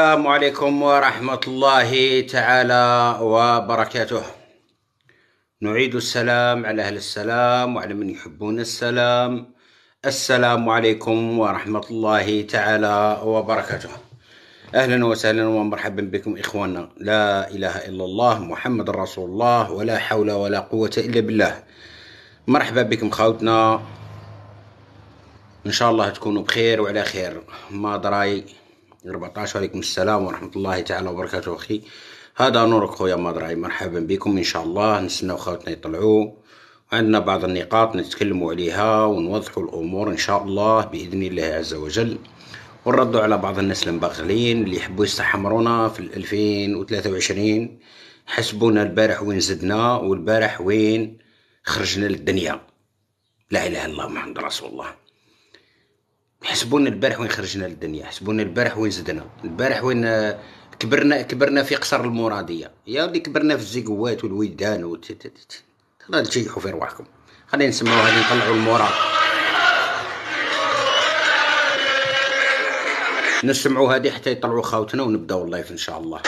السلام عليكم ورحمة الله تعالى وبركاته نعيد السلام على أهل السلام وعلى من يحبون السلام السلام عليكم ورحمة الله تعالى وبركاته أهلا وسهلا ومرحبا بكم إخواننا لا إله إلا الله محمد رسول الله ولا حول ولا قوة إلا بالله مرحبا بكم خوتنا إن شاء الله تكونوا بخير وعلى خير ما دراي 14 عليكم السلام ورحمة الله تعالى وبركاته أخي هذا نورك خويا مدراي مرحبا بكم إن شاء الله نستناو خوتنا يطلعوا عندنا بعض النقاط نتكلموا عليها ونوضحوا الأمور إن شاء الله بإذن الله عز وجل ونردوا على بعض الناس المبغلين اللي يحبوا يستحمرونا في 2023 حسبونا البارح وين زدنا والبارح وين خرجنا للدنيا لا إله إلا الله محمد رسول الله حسبونا البارح وين خرجنا للدنيا حسبونا البارح وين زدنا البارح وين آه، كبرنا كبرنا في قصر المراديه يا اللي كبرنا في الزيقوات والويدان و ترى تجيحوا في رواحكم خلينا نسمعوا هذه نطلعوا المراد نسمعوا هذه حتى يطلعوا خاوتنا ونبداو اللايف ان شاء الله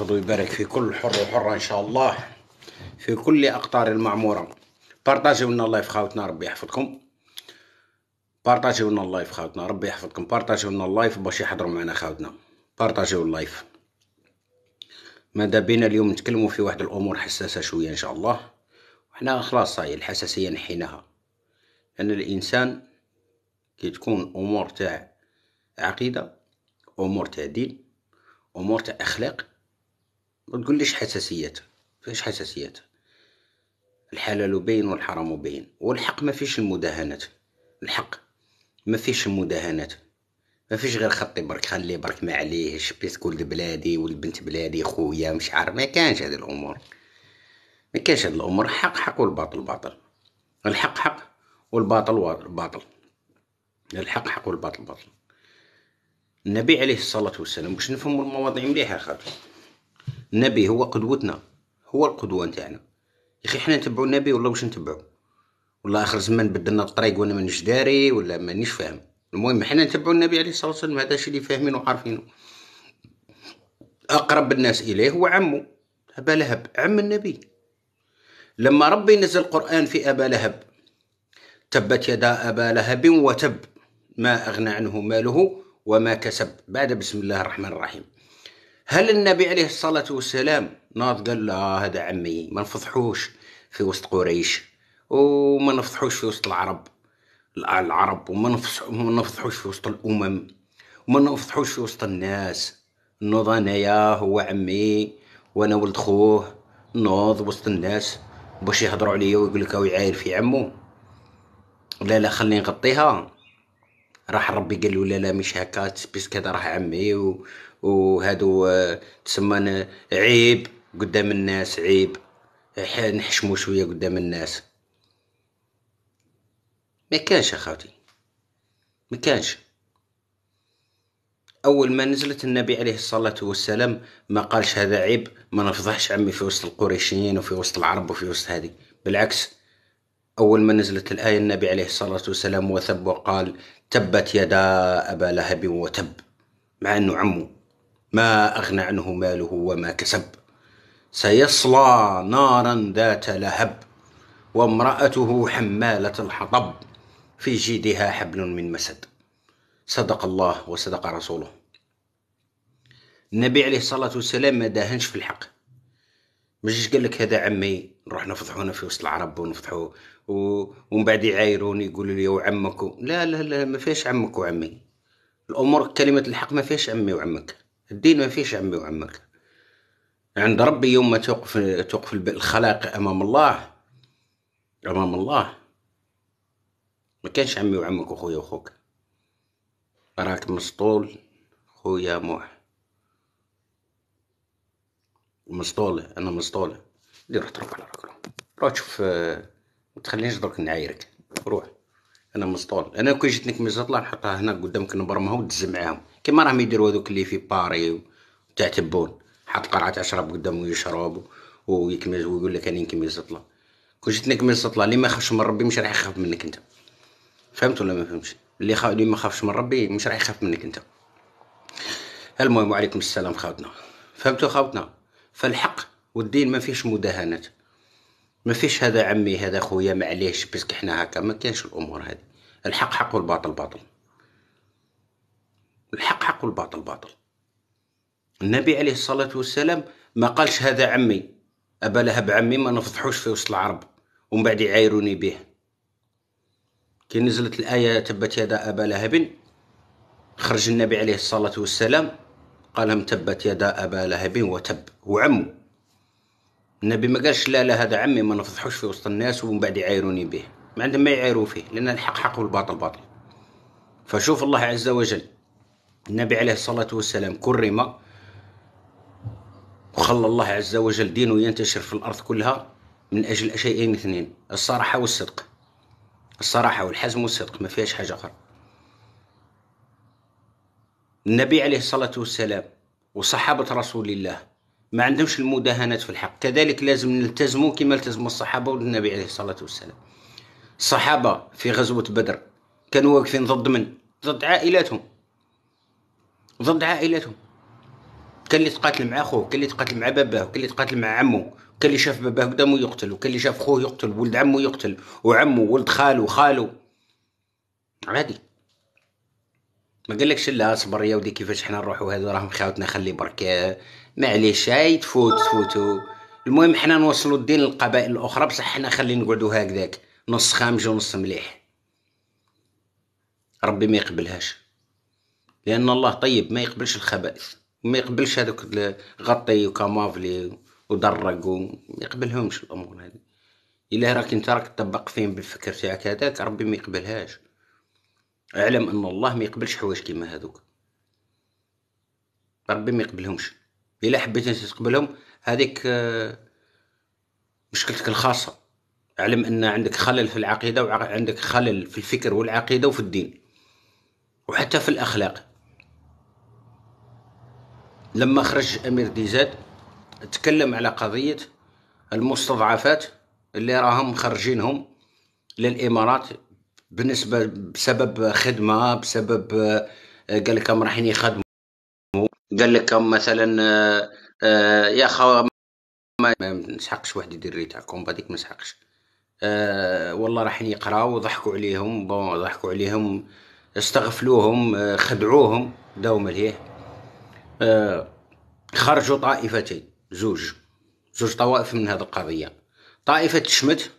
يحفظ ويبارك في كل حر وحرة إن شاء الله في كل أقطار المعمورة بارطاجيو لنا الله خاوتنا ربي يحفظكم بارطاجيو لنا الله خاوتنا ربي يحفظكم بارطاجيو لنا اللايف باش يحضروا معنا خاوتنا بارطاجيو اللايف ماذا بينا اليوم نتكلموا في واحد الأمور حساسة شوية إن شاء الله وحنا خلاص هاي الحساسية نحيناها لأن الإنسان كي تكون أمور تاع عقيدة أمور تاع دين أمور تاع أخلاق ما ليش حساسيات فيش حساسيات الحلال بين والحرام بين والحق ما فيش المداهنات الحق ما فيش المداهنات ما فيش غير خطي برك خلي برك ما عليهش بيت ولد بلادي والبنت بلادي خويا مش عارف ما كانش هذه الامور ما كانش هذه الامور حق حق والباطل باطل الحق حق والباطل باطل الحق حق والباطل باطل النبي عليه الصلاه والسلام باش نفهموا المواضيع مليح يا خاطر النبي هو قدوتنا هو القدوه نتاعنا يا اخي حنا نتبعو النبي ولا واش نتبعو والله اخر زمان بدلنا الطريق وانا مانيش داري ولا مانيش فاهم المهم حنا نتبعو النبي عليه الصلاه والسلام هذا الشيء اللي فاهمينه وعارفينه اقرب الناس اليه هو عمه ابا لهب عم النبي لما ربي نزل القران في ابا لهب تبت يدا ابا لهب وتب ما اغنى عنه ماله وما كسب بعد بسم الله الرحمن الرحيم هل النبي عليه الصلاة والسلام ناض قال لا آه، هذا عمي ما نفضحوش في وسط قريش وما نفضحوش في وسط العرب العرب وما نفضحوش في وسط الأمم وما نفضحوش في وسط الناس نوض انايا هو عمي وانا ولد خوه نوض وسط الناس باش يهضروا عليا ويقول لك يعاير في عمو لا لا خليني نغطيها راح ربي قال له لا لا مش هكا بس كذا راح عمي و... وهادو آه، تسمى عيب قدام الناس عيب نحشمو شويه قدام الناس ما كانش اخاوتي ما كانش اول ما نزلت النبي عليه الصلاه والسلام ما قالش هذا عيب ما نفضحش عمي في وسط القريشيين وفي وسط العرب وفي وسط هذه بالعكس اول ما نزلت الايه النبي عليه الصلاه والسلام وثب وقال تبت يدا ابا لهب وتب مع انه عمه ما أغنى عنه ماله وما كسب سيصلى نارا ذات لهب وامرأته حمالة الحطب في جيدها حبل من مسد صدق الله وصدق رسوله النبي عليه الصلاة والسلام ما داهنش في الحق مش قال لك هذا عمي نروح نفضحونا في وسط العرب ونفضحو ومن بعد يعايروني يقولوا لي وعمك لا لا لا ما فيش عمك وعمي الامور كلمه الحق ما فيش عمي وعمك الدين ما فيش عمي وعمك عند ربي يوم ما توقف توقف الخلائق امام الله امام الله ما كانش عمي وعمك وخويا وخوك راك مسطول خويا موح مسطولة انا مسطولة اللي روح تروح على راك روح تشوف آه، ما تخلينيش درك نعايرك روح انا مسطول انا كي جيت نكمل تطلع نحطها هنا قدامك نبرمها وتدز معاهم كيما راهم يديروا هذوك اللي في باري تاع تبون حط قرعه شراب قدامو يشرب ويكمز ويقول لك اني نكمل سطلة كون جيت نكمل سطلة اللي ما خافش من ربي مش راح يخاف منك انت فهمت ولا ما فهمتش اللي خا... اللي ما خافش من ربي مش راح يخاف منك انت المهم وعليكم السلام خاوتنا فهمتوا خاوتنا فالحق والدين ما فيش مداهنات ما فيش هذا عمي هذا خويا معليش بس حنا هكا ما كانش الامور هذه الحق حق والباطل باطل الحق حق والباطل باطل النبي عليه الصلاة والسلام ما قالش هذا عمي أبا لهب عمي ما نفضحوش في وسط العرب ومن بعد يعايروني به كي نزلت الآية تبت يدا أبا لهب خرج النبي عليه الصلاة والسلام قال لهم تبت يدا أبا لهب وتب وعمه النبي ما قالش لا لا هذا عمي ما نفضحوش في وسط الناس ومن بعد يعايروني به ما عندهم ما يعايروا فيه لأن الحق حق والباطل باطل فشوف الله عز وجل النبي عليه الصلاة والسلام كرم وخلى الله عز وجل دينه ينتشر في الأرض كلها من أجل شيئين اثنين الصراحة والصدق الصراحة والحزم والصدق ما فيهاش حاجة أخرى النبي عليه الصلاة والسلام وصحابة رسول الله ما عندهمش المداهنات في الحق كذلك لازم نلتزموا كما التزموا الصحابة والنبي عليه الصلاة والسلام الصحابة في غزوة بدر كانوا واقفين ضد من ضد عائلاتهم ضد عائلته كان اللي تقاتل مع اخوه كان اللي تقاتل مع باباه كان اللي تقاتل مع عمه كان اللي شاف باباه قدامه يقتل وكان اللي شاف خوه يقتل ولد عمه يقتل وعمه ولد خاله خالو عادي ما قالكش لا اصبر يا ودي كيفاش حنا نروحوا هذو راهم خاوتنا خلي برك معليش هاي تفوت تفوتوا المهم حنا نوصلوا الدين للقبائل الاخرى بصح حنا خلي نقعدوا هكذاك نص خامج ونص مليح ربي ما يقبلهاش لأن الله طيب ما يقبلش الخبائث ما يقبلش هذوك غطي وكامافلي ودرق وما يقبلهمش الأمور هذه إلا راك أنت راك تطبق فين بالفكر تاعك هذاك ربي ما يقبلهاش اعلم أن الله ما يقبلش حوايج كيما هذوك ربي ما يقبلهمش إلا حبيت أنت تقبلهم هذيك آه، مشكلتك الخاصة اعلم أن عندك خلل في العقيدة وعندك خلل في الفكر والعقيدة وفي الدين وحتى في الأخلاق لما خرج امير ديزاد تكلم على قضيه المستضعفات اللي راهم خرجينهم للامارات بالنسبه بسبب خدمه بسبب آه، قال لكم رايحين يخدموا قال لكم مثلا آه، آه، يا خو ما نسحقش واحد يدير ريتاكم بهذيك ما نسحقش والله رايحين يقراو وضحكوا عليهم بون ضحكوا عليهم استغفلوهم خدعوهم داو مليح آه، خرجوا طائفتين زوج زوج طوائف من هذه القضيه طائفه تشمت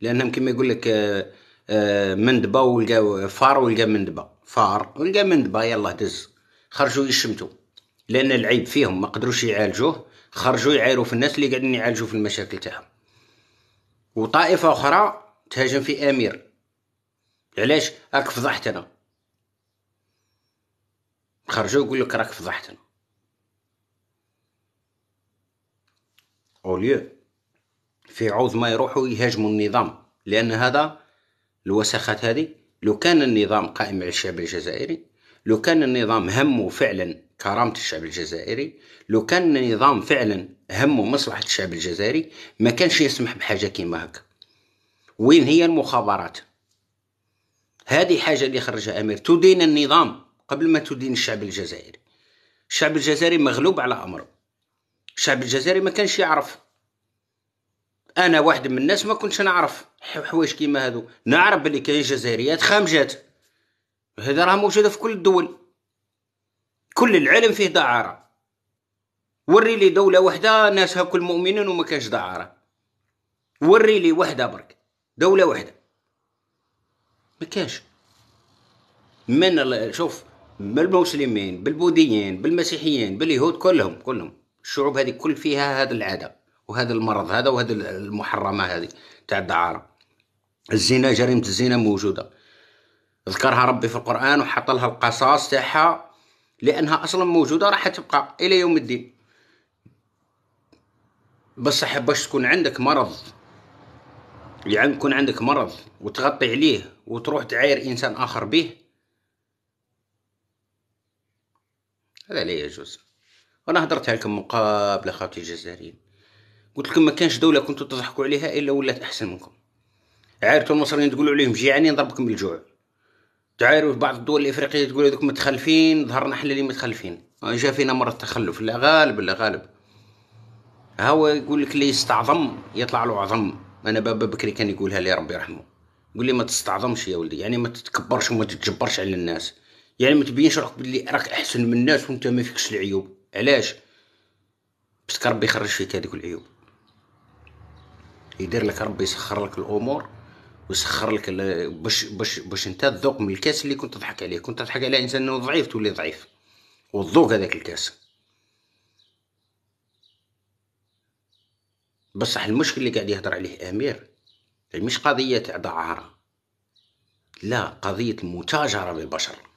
لانهم كما يقول لك آه، آه، مندبه ولقى فار ولقى مندبه فار ولقى مندبه يلا دز خرجوا يشمتوا لان العيب فيهم ما قدروش يعالجوه خرجوا يعايروا في الناس اللي قاعدين يعالجوا في المشاكل تاعهم وطائفه اخرى تهاجم في امير علاش راك فضحتنا خرجوا يقول لك راك فضحتنا اوليو في عوض ما يروحوا يهاجموا النظام لان هذا الوسخات هذه لو كان النظام قائم على الشعب الجزائري لو كان النظام همه فعلا كرامة الشعب الجزائري لو كان النظام فعلا همه مصلحة الشعب الجزائري ما كانش يسمح بحاجة كيما هكا وين هي المخابرات هذه حاجة اللي خرجها أمير تدين النظام قبل ما تدين الشعب الجزائري الشعب الجزائري مغلوب على امره الشعب الجزائري ما كانش يعرف انا واحد من الناس ما كنتش نعرف حوايج كيما هذو نعرف بلي كاين جزائريات خامجات هذا راه موجود في كل الدول كل العالم فيه دعاره وري لي دوله واحده ناسها كل مؤمنين وما كانش دعاره وري لي وحده برك دوله وحده ما كانش من شوف بالمسلمين بالبوذيين بالمسيحيين باليهود كلهم كلهم الشعوب هذه كل فيها هذا العاده وهذا المرض هذا وهذا المحرمه هذه تاع الدعاره الزنا جريمه الزنا موجوده ذكرها ربي في القران وحط لها القصاص تاعها لانها اصلا موجوده راح تبقى الى يوم الدين بصح باش تكون عندك مرض يعني يكون عندك مرض وتغطي عليه وتروح تعاير انسان اخر به هذا لا يجوز انا هضرت لكم مقابله خاوتي الجزائريين قلت لكم ما كانش دوله كنتوا تضحكوا عليها الا ولات احسن منكم عايرتوا المصريين تقولوا عليهم جيعانين نضربكم بالجوع تعايروا في بعض الدول الافريقيه تقولوا هذوك متخلفين ظهرنا حنا اللي متخلفين آه، جا فينا مره التخلف لا غالب لا غالب ها هو يقول لك اللي يستعظم يطلع له عظم انا بابا بكري كان يقولها لي ربي يرحمه يقول لي ما تستعظمش يا ولدي يعني ما تتكبرش وما تتجبرش على الناس يعني ما تبينش روحك بلي راك احسن من الناس وانت ما فيكش العيوب علاش باسكو ربي يخرج فيك هذوك العيوب يدير لك ربي يسخر لك الامور ويسخر لك باش باش باش انت تذوق من الكاس اللي كنت تضحك عليه كنت تضحك على انسان انه ضعيف تولي ضعيف وتذوق هذاك الكاس بصح المشكل اللي قاعد يهضر عليه امير يعني مش قضيه تاع دعاره لا قضيه المتاجره بالبشر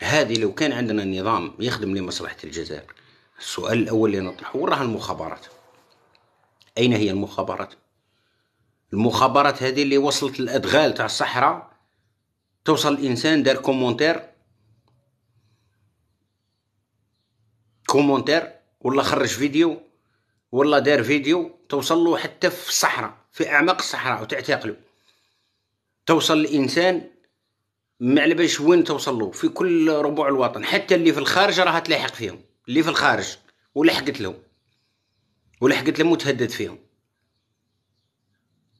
هذه لو كان عندنا نظام يخدم لمصلحة الجزائر السؤال الأول اللي نطرحه وراها المخابرات أين هي المخابرات؟ المخابرات هذه اللي وصلت الأدغال تاع الصحراء توصل الإنسان دار كومونتير كومونتير ولا خرج فيديو ولا دار فيديو توصل له حتى في الصحراء في أعماق الصحراء وتعتقله توصل الإنسان ما باليش وين توصل له في كل ربوع الوطن حتى اللي في الخارج راها تلاحق فيهم اللي في الخارج ولحقت لهم ولحقت لهم وتهدد فيهم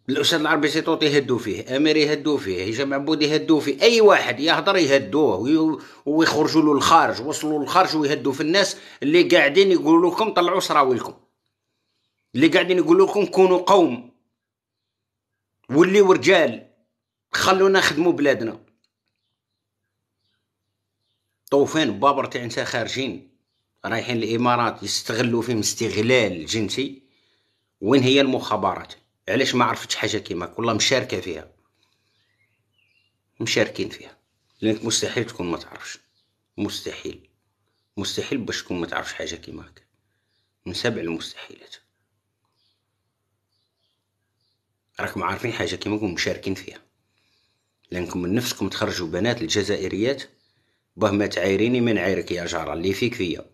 الاستاذ العربي سيطوطي يهدوا فيه امير يهدوا فيه هشام عبود يهدوا فيه اي واحد يهضر يهدوه ويخرجوا له الخارج وصلوا للخارج ويهدوا في الناس اللي قاعدين يقولوا لكم طلعوا سراويلكم اللي قاعدين يقولوا لكم كونوا قوم وليوا رجال خلونا نخدموا بلادنا طوفان بابر تاع نساء خارجين رايحين الامارات يستغلوا فيهم استغلال جنسي وين هي المخابرات علاش ما عرفتش حاجه كيما كلها مشاركه فيها مشاركين فيها لانك مستحيل تكون ما تعرفش مستحيل مستحيل باش تكون ما تعرفش حاجه كيما هكا من سبع المستحيلات راكم عارفين حاجه كيما نكون مشاركين فيها لانكم من نفسكم تخرجوا بنات الجزائريات باه ما تعايريني من عيرك يا جارة اللي فيك فيا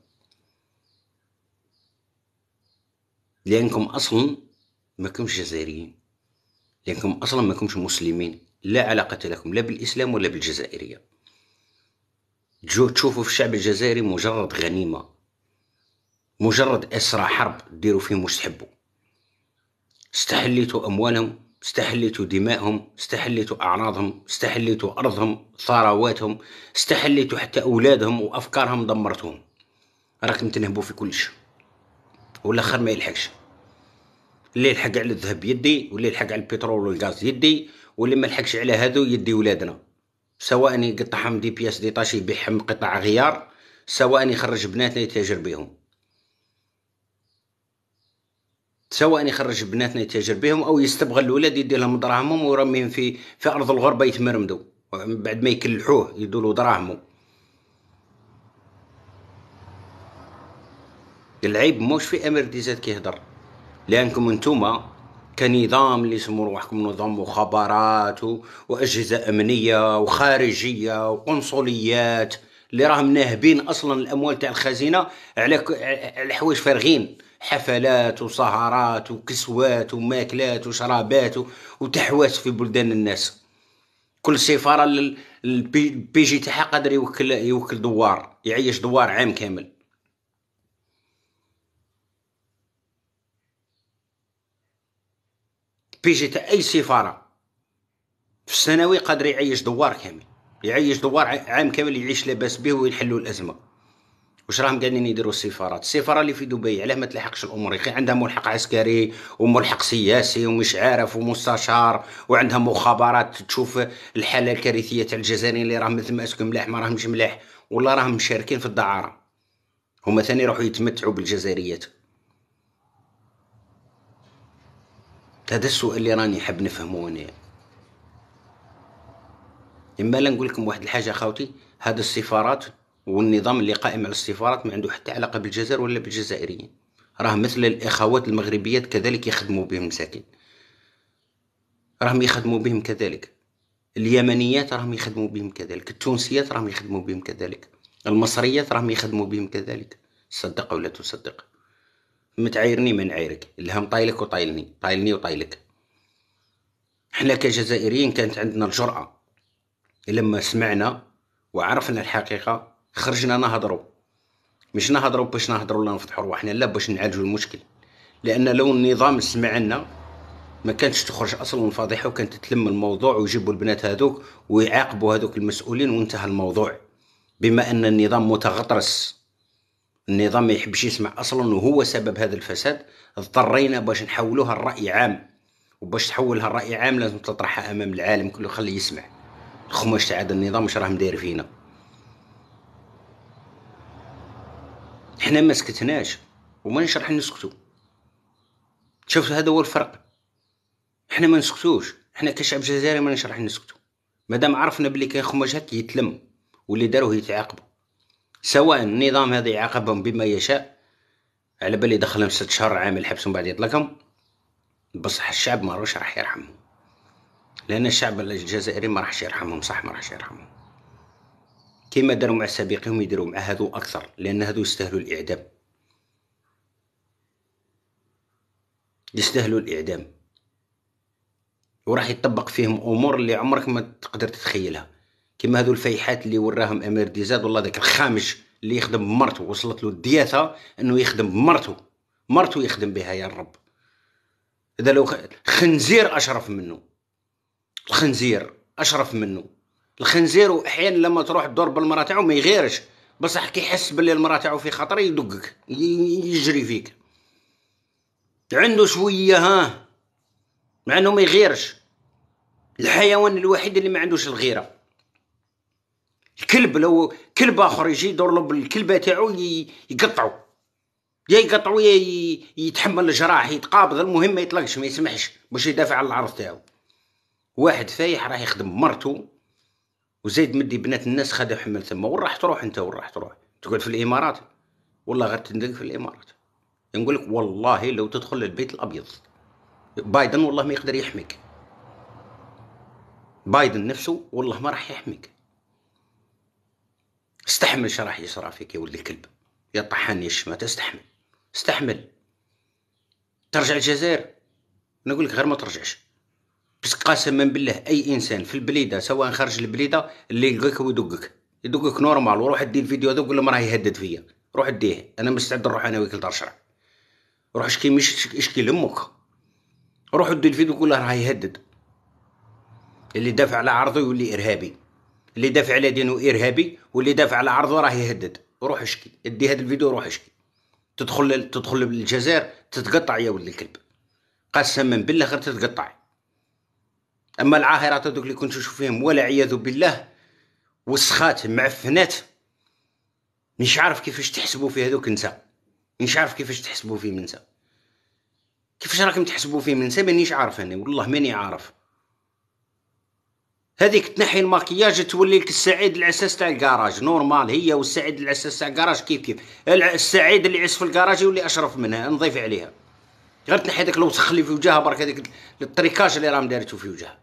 لأنكم أصلا ما كمش جزائريين لأنكم أصلا ما كمش مسلمين لا علاقة لكم لا بالإسلام ولا بالجزائرية جو تشوفوا في الشعب الجزائري مجرد غنيمة مجرد أسرى حرب ديروا فيهم واش تحبوا استحليتوا أموالهم استحليتوا دمائهم استحليتوا أعراضهم استحليتوا أرضهم ثرواتهم استحليتوا حتى أولادهم وأفكارهم دمرتهم راكم تنهبوا في كلش ولا خير ما يلحقش اللي يلحق على الذهب يدي واللي يلحق على البترول والغاز يدي واللي ما لحقش على هذو يدي ولادنا سواء يقطعهم دي بياس دي طاشي يبيعهم قطع غيار سواء يخرج بناتنا يتاجر بهم سواء يخرج بناتنا يتاجر بهم او يستبغى الولاد يدي لهم دراهمهم ويرميهم في في ارض الغربه يتمرمدوا بعد ما يكلحوه يدولوا دراهمه العيب موش في امير ديزات كيهضر لانكم انتوما كنظام اللي يسمو روحكم نظام مخابرات واجهزه امنيه وخارجيه وقنصليات اللي راهم ناهبين اصلا الاموال تاع الخزينه على على حوايج فارغين حفلات وسهرات وكسوات وماكلات وشرابات وتحوات في بلدان الناس كل سفاره البي جي تاعها قادر يوكل يوكل دوار يعيش دوار عام كامل بيجي تاع اي سفاره في السنوي قادر يعيش دوار كامل يعيش دوار عام كامل يعيش لاباس به وينحلوا الازمه واش راهم قاعدين يديروا السفارات السفاره اللي في دبي علاه ما تلحقش الامور يخي عندها ملحق عسكري وملحق سياسي ومش عارف ومستشار وعندها مخابرات تشوف الحاله الكارثيه تاع الجزائريين اللي راهم مثل ما اسكم ملاح ما راهمش ملاح ولا راهم مشاركين في الدعاره هما ثاني يروحوا يتمتعوا بالجزائريات هذا السؤال اللي راني حاب نفهمه انا اما نقول لكم واحد الحاجه خاوتي هاد السفارات والنظام اللي قائم على السفارات ما عنده حتى علاقه بالجزائر ولا بالجزائريين راه مثل الاخوات المغربيات كذلك يخدموا بهم مساكين راهم يخدموا بهم كذلك اليمنيات راهم يخدموا بهم كذلك التونسيات راهم يخدموا بهم كذلك المصريات راهم يخدموا بهم كذلك صدق ولا تصدق متعايرني من ما نعايرك الهم طايلك وطايلني طايلني وطايلك حنا كجزائريين كانت عندنا الجرأة لما سمعنا وعرفنا الحقيقة خرجنا نهضروا مش نهضروا باش نهضروا ولا نفتحوا رواحنا لا باش نعالجوا المشكل لان لو النظام سمع لنا ما كانتش تخرج اصلا الفضيحه وكانت تلم الموضوع ويجيبوا البنات هذوك ويعاقبوا هذوك المسؤولين وانتهى الموضوع بما ان النظام متغطرس النظام ما يحبش يسمع اصلا وهو سبب هذا الفساد اضطرينا باش نحولوها الراي عام وباش تحولها الراي عام لازم تطرحها امام العالم كله خليه يسمع الخماش تاع هذا النظام واش راه مداير فينا حنا ما سكتناش وما راح نسكتو شوف هذا هو الفرق حنا ما نسكتوش حنا كشعب جزائري ما راح نسكتو مادام عرفنا بلي كاين خمجات يتلم واللي داروه يتعاقبوا سواء النظام هذا يعاقبهم بما يشاء على بالي دخلهم ست شهور عام الحبس ومن بعد يطلقهم بصح الشعب ما راح يرحمهم لان الشعب الجزائري ما راحش يرحمهم صح ما راحش يرحمهم كما داروا مع سابقهم يديروا مع هذو اكثر لان هذو يستاهلوا الاعدام يستاهلوا الاعدام وراح يطبق فيهم امور اللي عمرك ما تقدر تتخيلها كما هذو الفيحات اللي وراهم امير ديزاد والله ذاك الخامج اللي يخدم بمرته وصلت له الدياثه انه يخدم بمرته مرته يخدم بها يا الرب هذا لو خنزير اشرف منه الخنزير اشرف منه الخنزير احيانا لما تروح تدور بالمرا تاعو ما يغيرش بصح كي يحس باللي المرا تاعو في خطر يدقك يجري فيك عنده شويه ها مع انه ما يغيرش الحيوان الوحيد اللي ما عندوش الغيره الكلب لو كلب اخر يجي يدور له بالكلبه تاعو يقطعو يا يقطعو يا يتحمل الجراح يتقابض المهم ما يطلقش ما يسمحش باش يدافع على العرض تاعو واحد فايح راه يخدم مرتو وزيد مدي بنات الناس خدها حمل ثما وين راح تروح انت وين راح تروح تقعد في الامارات والله غير تندق في الامارات نقول لك والله لو تدخل للبيت الابيض بايدن والله ما يقدر يحميك بايدن نفسه والله ما راح يحميك استحمل شرح يصرى فيك يا ولد الكلب يا طحان يا الشماتة استحمل استحمل ترجع الجزائر نقول لك غير ما ترجعش بس قسما بالله اي انسان في البليده سواء خارج البليده اللي يلقاك ويدقك يدقك نورمال وروح دير الفيديو هذا وقول لهم راه يهدد فيا روح ديه انا مستعد نروح انا وياك لدار شرع روح اشكي مش اشكي لامك روح دير الفيديو وقول له راه يهدد اللي دافع على عرضه يولي ارهابي اللي دافع على دينه ارهابي واللي دافع على عرضه راه يهدد روح اشكي ادي هذا الفيديو روح اشكي تدخل تدخل للجزائر تتقطع يا ولد الكلب قسما بالله غير تتقطع اما العاهرات هذوك اللي كنتو ولا عياذ بالله وسخات معفنات مش عارف كيفاش تحسبوا في هذوك نساء مش عارف كيفاش تحسبوا فيهم نساء كيفاش راكم تحسبوا فيهم نساء مانيش عارف انا والله ماني عارف هذيك تنحي الماكياج تولي لك السعيد العساس تاع الكراج نورمال هي والسعيد العساس تاع الكراج كيف كيف السعيد اللي عس في الكراج يولي اشرف منها نضيف عليها غير تنحي داك الوسخ اللي في وجهها برك هذيك التريكاج اللي راهم دارتو في وجهها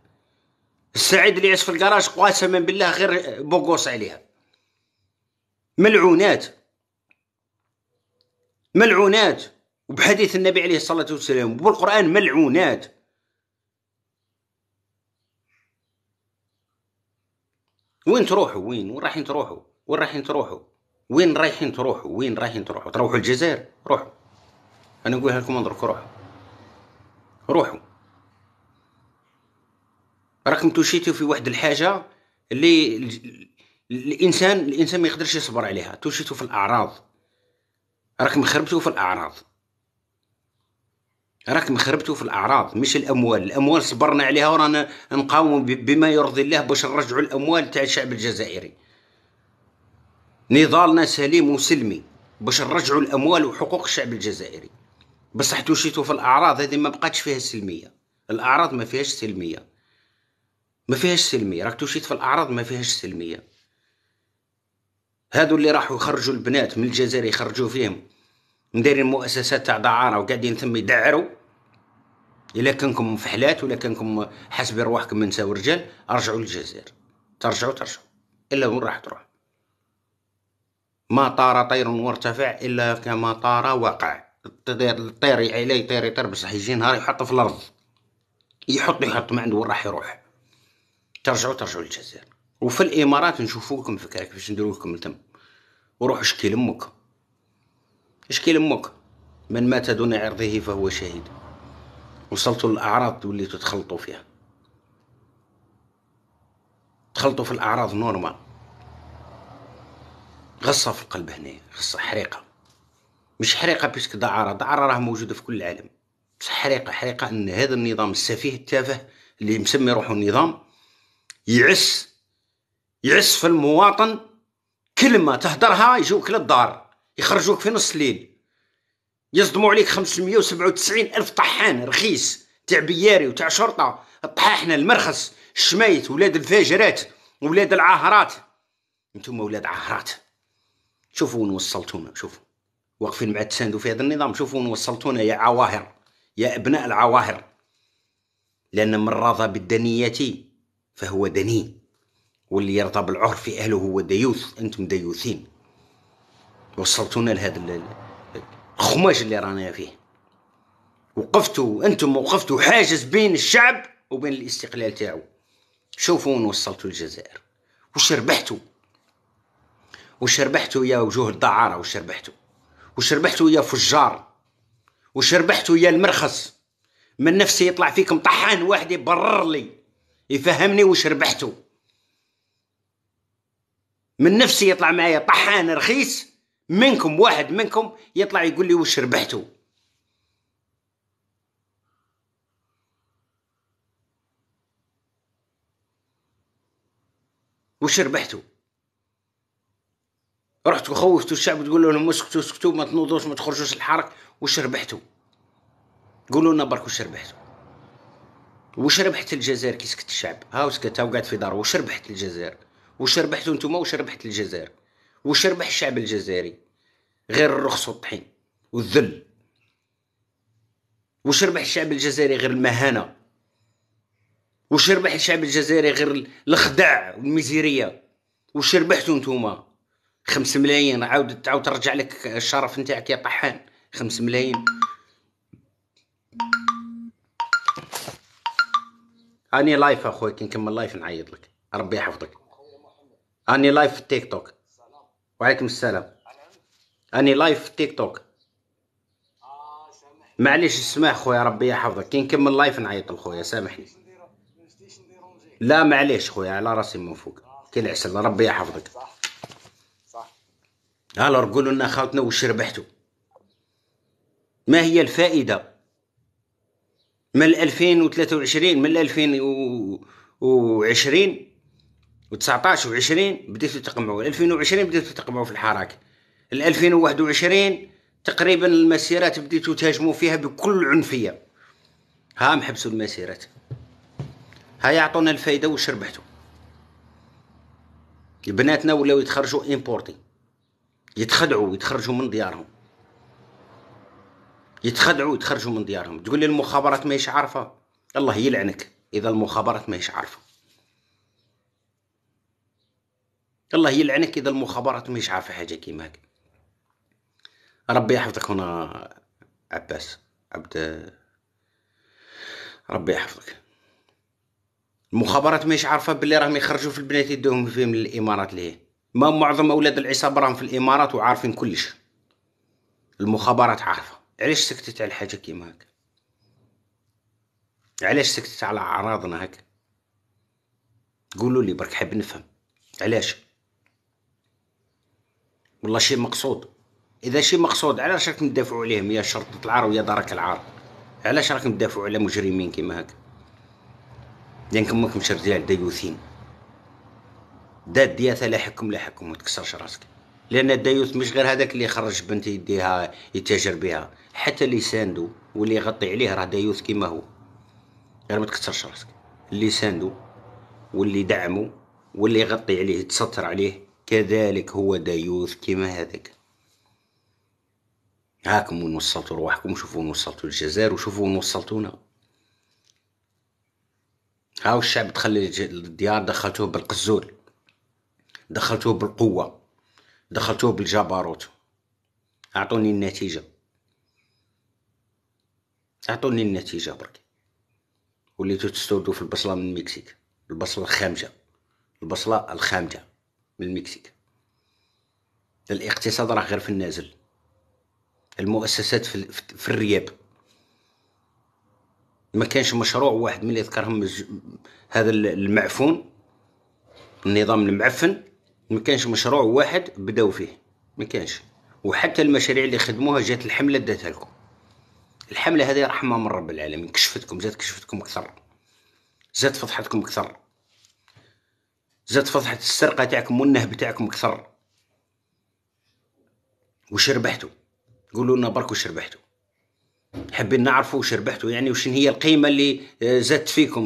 السعيد اللي يعيش في الكراج قسما بالله غير بوقوس عليها ملعونات ملعونات وبحديث النبي عليه الصلاة والسلام وبالقرآن ملعونات وين تروحوا وين وين رايحين تروحوا وين رايحين تروحوا وين رايحين تروحوا وين رايحين تروحوا تروحوا الجزائر روحوا انا نقولها لكم انظروا روحوا روحوا راكم توشيتو في واحد الحاجه اللي الانسان الانسان ما يقدرش يصبر عليها توشيتو في الاعراض راكم خربتو في الاعراض راكم خربتو في الاعراض مش الاموال الاموال صبرنا عليها ورانا نقاوم بما يرضي الله باش نرجعوا الاموال تاع الشعب الجزائري نضالنا سليم وسلمي باش نرجعوا الاموال وحقوق الشعب الجزائري بصح توشيتو في الاعراض هذه ما بقاتش فيها السلميه الاعراض ما فيهاش سلميه ما فيهاش سلميه راك توشيت في الاعراض ما فيهاش سلميه هادو اللي راحوا يخرجوا البنات من الجزائر يخرجوا فيهم مديرين مؤسسات تاع دعاره وقاعدين ثم يدعروا الا كانكم فحلات ولا كانكم حسبي رواحكم من نساو رجال ارجعوا للجزائر ترجعوا ترجعوا الا وين راح تروح ما طار طير مرتفع الا كما طار وقع الطير عليه يطير يطير بصح يجي نهار يحط في الارض يحط يحط ما عنده وين راح يروح ترجعوا ترجعوا للجزائر وفي الامارات نشوفوكم لكم فكره كيفاش نديروا لكم تم وروحوا اشكي لامك اشكي لامك من مات دون عرضه فهو شهيد وصلتوا للاعراض وليتوا تخلطوا فيها تخلطوا في الاعراض نورمال غصه في القلب هنايا غصه حريقه مش حريقه بيسك دعاره دعاره راه موجوده في كل العالم بس حريقه حريقه ان هذا النظام السفيه التافه اللي مسمي روحه نظام يعس يعس في المواطن كلمة تهدرها يجوك للدار يخرجوك في نص الليل يصدموا عليك 597 ألف طحان رخيص تاع بياري وتاع شرطة الطحاحنة المرخص الشمايت ولاد الفاجرات ولاد العاهرات انتم ولاد عاهرات شوفوا وين وصلتونا شوفوا واقفين مع التساندو في هذا النظام شوفوا وين وصلتونا يا عواهر يا أبناء العواهر لأن من راضى بالدنية فهو دني واللي يرضى بالعرف في أهله هو ديوث أنتم ديوثين وصلتونا لهذا الخماج اللي رانا فيه وقفتوا أنتم وقفتوا حاجز بين الشعب وبين الاستقلال تاعو شوفوا وين وصلتوا الجزائر وش ربحتوا وش ربحتوا يا وجوه الدعارة وش ربحتوا وش ربحتوا يا فجار وش ربحتوا يا المرخص من نفسي يطلع فيكم طحان واحد يبرر لي يفهمني وش ربحتو من نفسي يطلع معايا طحان رخيص منكم واحد منكم يطلع يقول لي وش ربحتو وش ربحتو رحتوا خوفتوا الشعب تقولوا لهم اسكتوا اسكتوا ما تنوضوش ما تخرجوش الحرك وش ربحتوا قولوا لنا برك وش ربحتوا واش ربحت الجزائر كي سكت الشعب ها وسكت وقعد في دار واش ربحت الجزائر واش ربحتو نتوما واش ربحت الجزائر واش ربح الشعب الجزائري غير الرخص والطحين والذل واش ربح الشعب الجزائري غير المهانه واش ربح الشعب الجزائري غير الخداع والميزيريه واش ربحتو نتوما خمس ملايين عاود تعاود ترجع لك الشرف نتاعك يا طحان خمس ملايين اني لايف اخوي كي نكمل لايف نعيط لك ربي يحفظك اني لايف في التيك توك وعليكم السلام اني لايف في التيك توك معليش اسمع خويا ربي يحفظك كي نكمل لايف نعيط لخويا سامحني لا معليش خويا على راسي من فوق كي العسل ربي يحفظك صح الو قولوا لنا خاوتنا واش ربحتوا ما هي الفائده من 2023 من 2020 و19 و20 بديتوا تقمعوا 2020 بديتوا تقمعوا في الحراك 2021 تقريبا المسيرات بديتوا تهاجموا فيها بكل عنفيه ها محبسوا المسيرات ها يعطونا الفايده واش ربحتوا بناتنا ولاو يتخرجوا امبورتي يتخدعوا يتخرجوا من ديارهم يتخدعوا يتخرجوا من ديارهم تقول لي المخابرات ماهيش عارفه الله يلعنك اذا المخابرات ماهيش عارفه الله يلعنك اذا المخابرات ماهيش عارفه حاجه كيما هكا ربي يحفظك هنا عباس عبد ربي يحفظك المخابرات ماهيش عارفه بلي راهم يخرجوا في البنات يدوهم فيهم للامارات ليه ما معظم اولاد العصابه راهم في الامارات وعارفين كلش المخابرات عارفه علاش سكتت على حاجة كيما هكا علاش سكتت على أعراضنا هكا قولوا لي برك حاب نفهم علاش والله شي مقصود اذا شي مقصود علاش راكم تدافعوا عليهم يا شرطه العار ويا درك العار علاش راكم تدافعوا على مجرمين كيما هكا لانكم ماكم رجال ديوثين دا الدياثه لا حكم لا حكم ما تكسرش راسك لان الديوث مش غير هذاك اللي يخرج بنت يديها يتاجر بها حتى اللي ساندو واللي يغطي عليه راه دايوث كيما هو غير ما تكسرش راسك اللي ساندو واللي دعمو واللي يغطي عليه تستر عليه كذلك هو دايوث كيما هذاك هاكم وين وصلتوا رواحكم شوفوا وين وصلتوا الجزائر وشوفوا وين وصلتونا هاو الشعب دخل الديار دخلتوه بالقزول دخلتوه بالقوة دخلتوه بالجبروت أعطوني النتيجة اعطوني النتيجه برك وليتو تستوردو في البصله من المكسيك البصله الخامجه البصله الخامجه من المكسيك الاقتصاد راه غير في النازل المؤسسات في, في الرياب ما كانش مشروع واحد من اللي ذكرهم هذا المعفون النظام المعفن ما كانش مشروع واحد بداو فيه ما كانش وحتى المشاريع اللي خدموها جات الحمله داتها لكم الحمله هذه رحمه من رب العالمين كشفتكم زاد كشفتكم اكثر زاد فضحتكم اكثر زاد فضحه السرقه تاعكم والنهب تاعكم اكثر وش ربحتوا قولوا لنا برك وش ربحتوا حابين نعرفوا وش ربحتوا يعني وشن هي القيمه اللي آه، زادت فيكم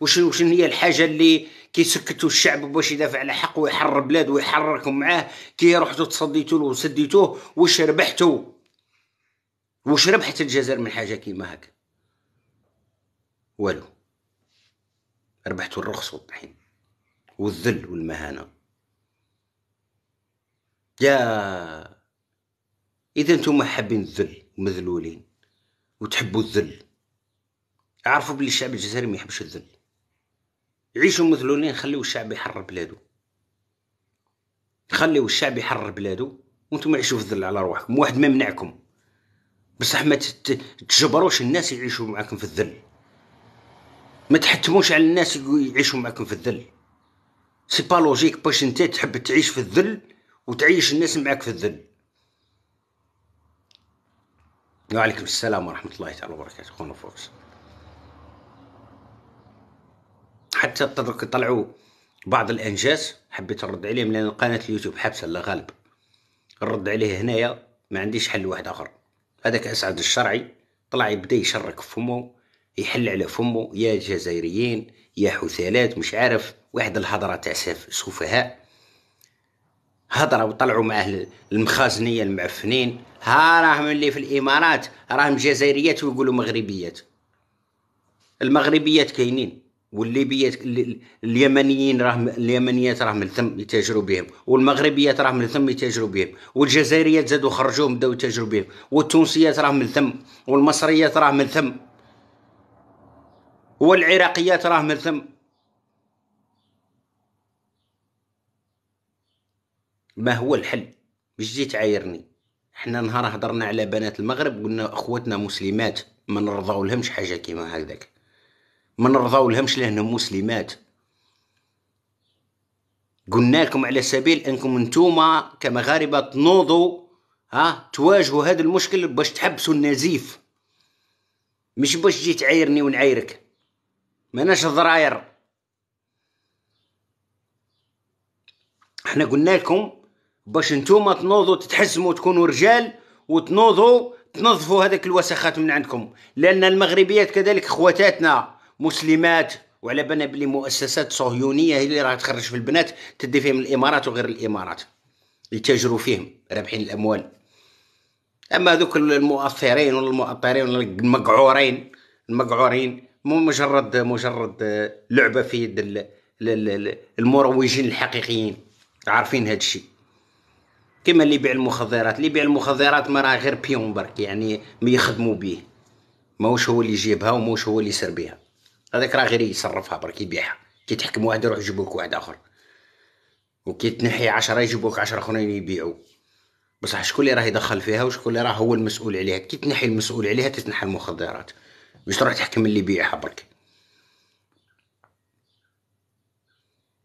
وش وشن هي الحاجه اللي كي سكتوا الشعب باش يدافع على حقه ويحرر بلاد ويحرركم معاه كي رحتوا تصديتوا له وسديتوه وش ربحتوا واش ربحت الجزائر من حاجه كيما هكا والو ربحتوا الرخص والطحين والذل والمهانه يا اذا نتوما حابين الذل ومذلولين وتحبوا الذل اعرفوا بلي الشعب الجزائري ما يحبش الذل يعيشوا مذلولين خليوا الشعب يحرر بلادو خليوا الشعب يحرر بلادو وانتم عيشوا في الذل على روحكم واحد ما منعكم بصح ما تجبروش الناس يعيشوا معاكم في الذل ما تحتموش على الناس يعيشوا معاكم في الذل سي با لوجيك باش انت تحب تعيش في الذل وتعيش الناس معاك في الذل وعليكم السلام ورحمة الله تعالى وبركاته خونا فوكس حتى طلعوا بعض الانجاز حبيت نرد عليهم لان قناة اليوتيوب حابسة الله غالب نرد عليه هنايا ما عنديش حل واحد اخر هذاك اسعد الشرعي طلع يبدا يشرك فمو يحل على فمو يا جزائريين يا حثالات مش عارف واحد الهضره تاع سفهاء هضره وطلعوا معاه المخازنيه المعفنين ها راهم اللي في الامارات راهم جزائريات ويقولوا مغربيات المغربيات كاينين والليبيات اليمنيين راه اليمنيات راه من ثم يتاجروا بهم والمغربيات راه من ثم يتاجروا بهم والجزائريات زادوا خرجوهم بداو يتاجروا بهم والتونسيات راه من ثم والمصريات راه من ثم والعراقيات راه من ثم ما هو الحل باش تجي تعايرني حنا نهار هضرنا على بنات المغرب قلنا اخواتنا مسلمات ما نرضاو لهمش حاجه كيما هكذاك ما نرضاو لهمش لانهم مسلمات قلنا لكم على سبيل انكم نتوما كمغاربه تنوضوا ها تواجهوا هذا المشكل باش تحبسوا النزيف مش باش تجي تعايرني ونعايرك ماناش الضراير احنا قلنا لكم باش نتوما تنوضوا تتحزموا تكونوا رجال وتنوضوا تنظفوا هذاك الوسخات من عندكم لان المغربيات كذلك خواتاتنا مسلمات وعلى بالنا بلي مؤسسات صهيونيه هي اللي راه تخرج في البنات تدي فيهم الامارات وغير الامارات يتاجروا فيهم رابحين الاموال اما ذوك المؤثرين ولا المؤطرين ولا المقعورين المقعورين مو مجرد مجرد لعبه في يد المروجين الحقيقيين عارفين هذا الشيء كما اللي يبيع المخدرات اللي يبيع المخدرات ما راه غير بيون برك يعني ما يخدموا به ماهوش هو اللي يجيبها وماهوش هو اللي يسر بها هذاك راه غير يصرفها برك يبيعها كي تحكم واحد يروح يجيب لك واحد اخر وكي تنحي عشرة لك عشرة اخرين يبيعوا بصح شكون اللي راه يدخل فيها وشكون اللي راه هو المسؤول عليها كي تنحي المسؤول عليها تتنحى المخدرات باش تروح تحكم اللي يبيعها برك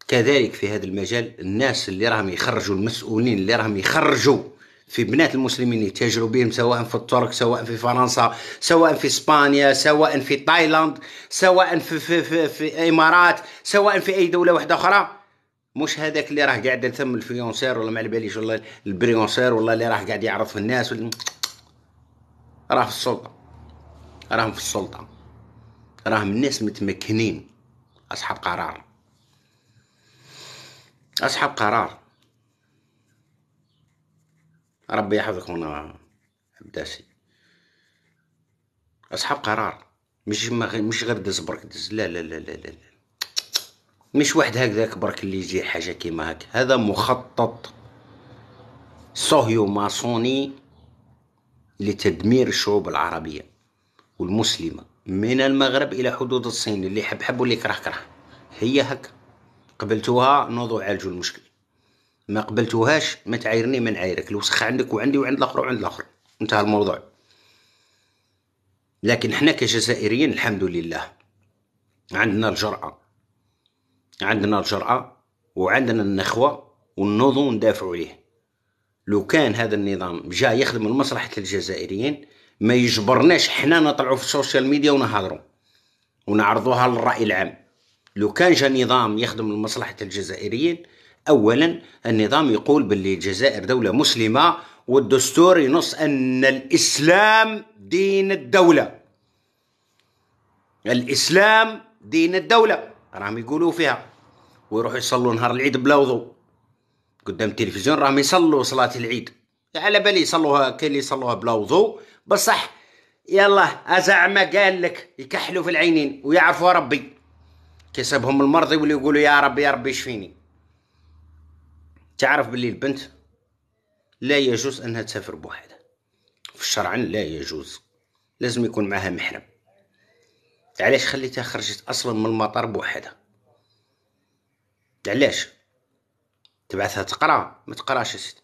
كذلك في هذا المجال الناس اللي راهم يخرجوا المسؤولين اللي راهم يخرجوا في بنات المسلمين يتاجروا بهم سواء في الترك سواء في فرنسا سواء في اسبانيا سواء في تايلاند سواء في في في, في امارات سواء في اي دوله واحده اخرى مش هذاك اللي راه قاعد تم الفيونسير ولا ما على باليش والله البريونسير والله اللي راه قاعد يعرض في الناس ولا راه في السلطه راهم في السلطه راهم الناس متمكنين اصحاب قرار اصحاب قرار ربي يحفظك هنا عبداسي اصحاب قرار مش ما مش غير دز برك دز لا لا لا لا لا مش واحد هكذاك برك اللي يجي حاجه كيما هك هذا مخطط صهيو ماسوني لتدمير الشعوب العربيه والمسلمه من المغرب الى حدود الصين اللي حب حب واللي كره كره هي هك قبلتوها نوضوا عالجوا المشكل ما قبلتوهاش ما تعايرني ما نعايرك الوسخ عندك وعندي وعند الاخر وعند الاخر انتهى الموضوع لكن حنا كجزائريين الحمد لله عندنا الجرأة عندنا الجرأة وعندنا النخوة ونوضو وندافعوا عليه لو كان هذا النظام جا يخدم لمصلحة الجزائريين ما يجبرناش حنا نطلعوا في السوشيال ميديا ونهضروا ونعرضوها للرأي العام لو كان جا نظام يخدم لمصلحة الجزائريين أولا النظام يقول باللي الجزائر دولة مسلمة والدستور ينص أن الإسلام دين الدولة الإسلام دين الدولة راهم يقولوا فيها ويروحوا يصلوا نهار العيد بلا وضوء قدام التلفزيون راهم يصلوا صلاة العيد على بالي يصلوها كاين اللي يصلوها بلا وضوء بصح يلا زعما قال لك يكحلوا في العينين ويعرفوا ربي كسبهم المرض يولي يقولوا يا ربي يا ربي شفيني تعرف باللي البنت لا يجوز انها تسافر بوحدها في الشرع لا يجوز لازم يكون معها محرم علاش خليتها خرجت اصلا من المطار بوحدها علاش تبعثها تقرا ما تقراش يا سيدي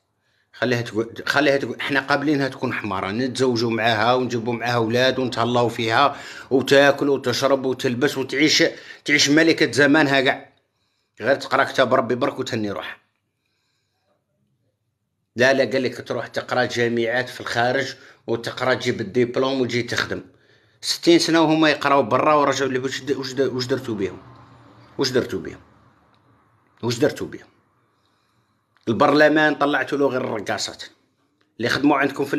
خليها تقول خليها تقول احنا قابلينها تكون حماره نتزوجوا معاها ونجيبوا معاها اولاد ونتهلاو فيها وتاكل وتشرب وتلبس وتعيش تعيش ملكه زمانها كاع غير تقرا كتاب ربي برك وتهني روحها لا لا قال لك تروح تقرا جامعات في الخارج وتقرا تجيب الدبلوم وتجي تخدم ستين سنه وهما يقراو برا ورجعوا لي واش درتو بهم واش درتو بهم واش درتو بهم البرلمان طلعتو له غير الرقاصات اللي خدموا عندكم في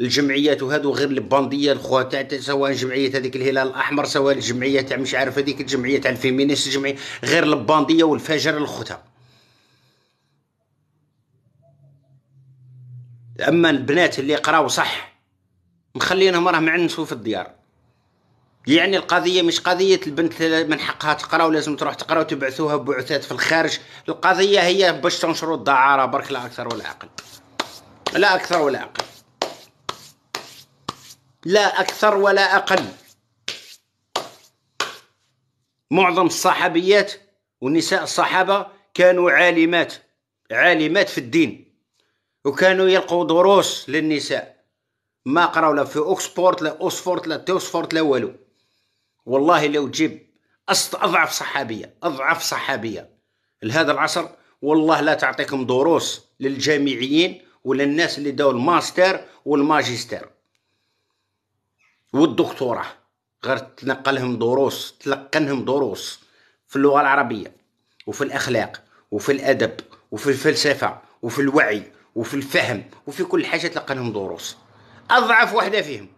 الجمعيات وهادو غير البانديه الخوا تاع سواء جمعيه هذيك الهلال الاحمر سواء الجمعيه تاع مش عارف هذيك الجمعيه تاع الفيمينيست الجمعيه غير البانديه والفجر الخوتها اما البنات اللي قراو صح مخلينهم راهم عنسوا في الديار يعني القضية مش قضية البنت من حقها تقرا ولازم تروح تقرا وتبعثوها بعثات في الخارج القضية هي باش تنشروا الدعارة برك لا أكثر ولا أقل لا أكثر ولا أقل لا أكثر ولا أقل معظم الصحابيات ونساء الصحابة كانوا عالمات عالمات في الدين وكانوا يلقوا دروس للنساء ما قراو لا في اوكسفورد لا اوسفورد لا توسفورد لا والو والله لو تجيب اضعف صحابيه اضعف صحابيه لهذا العصر والله لا تعطيكم دروس للجامعيين ولا الناس اللي داو الماستر والماجستير والدكتوراه غير تنقلهم دروس تلقنهم دروس في اللغه العربيه وفي الاخلاق وفي الادب وفي الفلسفه وفي الوعي وفي الفهم وفي كل حاجه تلقى لهم دروس اضعف وحده فيهم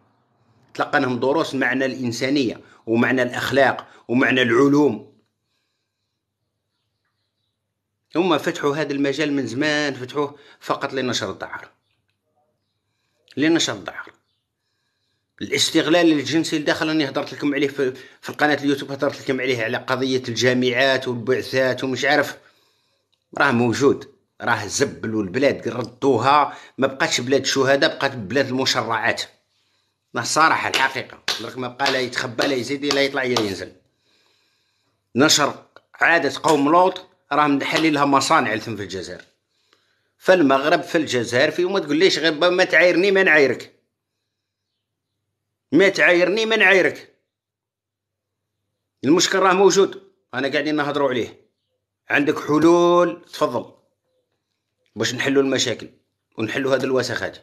تلقى لهم دروس معنى الانسانيه ومعنى الاخلاق ومعنى العلوم هما فتحوا هذا المجال من زمان فتحوه فقط لنشر الدعارة لنشر الدعارة الاستغلال الجنسي اللي دخل راني هضرت لكم عليه في, في القناة اليوتيوب هضرت لكم عليه على قضية الجامعات والبعثات ومش عارف راه موجود راه زبلوا البلاد ردوها ما بقاتش بلاد شهداء بقات بلاد المشرعات الصراحه الحقيقه درك ما بقى لا يتخبى لا يزيد لا يطلع لا ينزل نشر عاده قوم لوط راه مدحل لها مصانع لثم في الجزائر في المغرب في الجزائر في وما ليش غير ما تعايرني ما نعايرك ما تعايرني ما نعايرك المشكل راه موجود انا قاعدين نهضروا عليه عندك حلول تفضل باش نحلوا المشاكل ونحلوا هذا الوساخات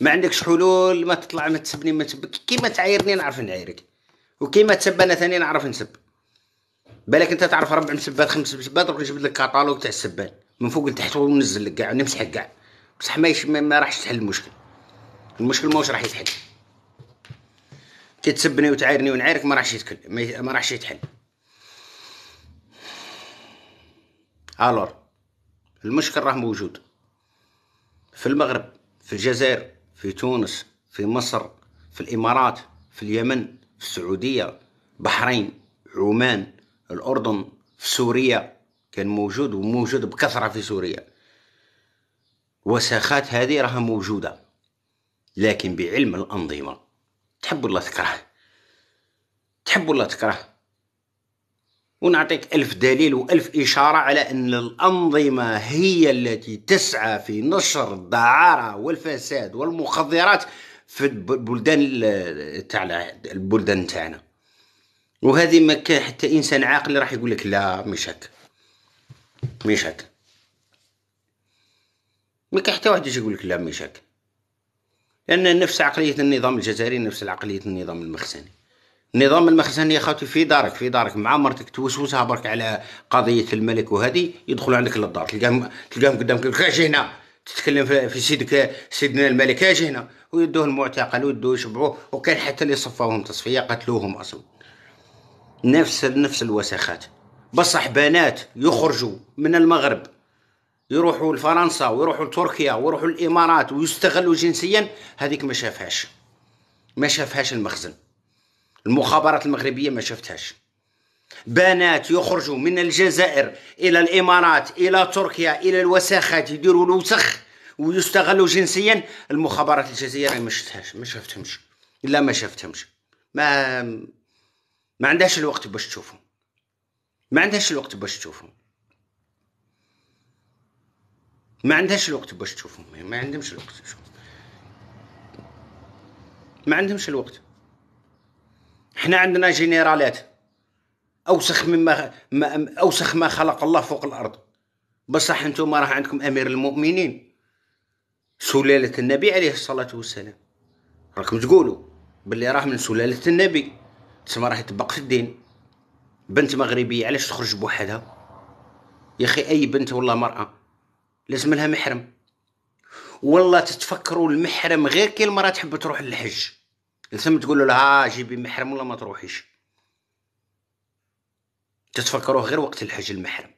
ما عندكش حلول ما تطلع ما تسبني ما تسب كيما تعايرني نعرف نعايرك وكيما تسب انا ثاني نعرف نسب بالك انت تعرف ربع مسبات خمس مسبات نروح نجيب لك كاتالوج تاع السبان من فوق لتحت وننزل لك كاع نمسحك كاع بصح ما ما راحش تحل المشكل المشكل ماهوش راح يتحل كي تسبني وتعايرني ونعايرك ما راحش يتكل ما راحش يتحل الور المشكل راه موجود في المغرب في الجزائر في تونس في مصر في الامارات في اليمن في السعوديه بحرين عمان الاردن في سوريا كان موجود وموجود بكثره في سوريا وساخات هذه راها موجوده لكن بعلم الانظمه تحب ولا تكره تحب ولا تكره ونعطيك ألف دليل وألف إشارة على أن الأنظمة هي التي تسعى في نشر الدعارة والفساد والمخدرات في البلدان تاع البلدان تاعنا وهذه ما كان حتى انسان عاقل راح يقول لك لا مش هكا مش هكا ما كان حتى واحد يجي يقول لك لا مش هكا لان نفس عقليه النظام الجزائري نفس عقليه النظام المخزني نظام المخزن يا خاوتي في دارك في دارك مع مرتك توسوسها برك على قضيه الملك وهذه يدخلوا عندك للدار تلقاهم تلقاهم قدامك كاش هنا تتكلم في سيدك سيدنا الملك اش هنا ويدوه المعتقل ويدوه يشبعوه وكان حتى اللي صفاوهم تصفيه قتلوهم اصلا نفس نفس الوسخات بصح بنات يخرجوا من المغرب يروحوا لفرنسا ويروحوا لتركيا ويروحوا للامارات ويستغلوا جنسيا هذيك ما شافهاش ما شافهاش المخزن المخابرات المغربيه ما شفتهاش بنات يخرجوا من الجزائر الى الامارات الى تركيا الى الوساخات يديروا الوسخ ويستغلوا جنسيا المخابرات الجزائريه ما شفتهاش ما شفتهمش لا ما شفتهمش ما ما عندهاش الوقت باش تشوفهم ما عندهاش الوقت باش تشوفهم ما عندهاش الوقت باش تشوفهم ما عندهمش الوقت ما عندهمش الوقت احنا عندنا جنرالات اوسخ مما اوسخ ما خلق الله فوق الارض بصح انتم راه عندكم امير المؤمنين سلالة النبي عليه الصلاة والسلام راكم تقولوا باللي راه من سلالة النبي تسمى راه يطبق في الدين بنت مغربية علاش تخرج بوحدها يا اخي اي بنت ولا مرأة لازم لها محرم والله تتفكروا المحرم غير كي المرأة تحب تروح للحج لازم تقول لها جيبي محرم ولا ما تروحيش تتفكروه غير وقت الحج المحرم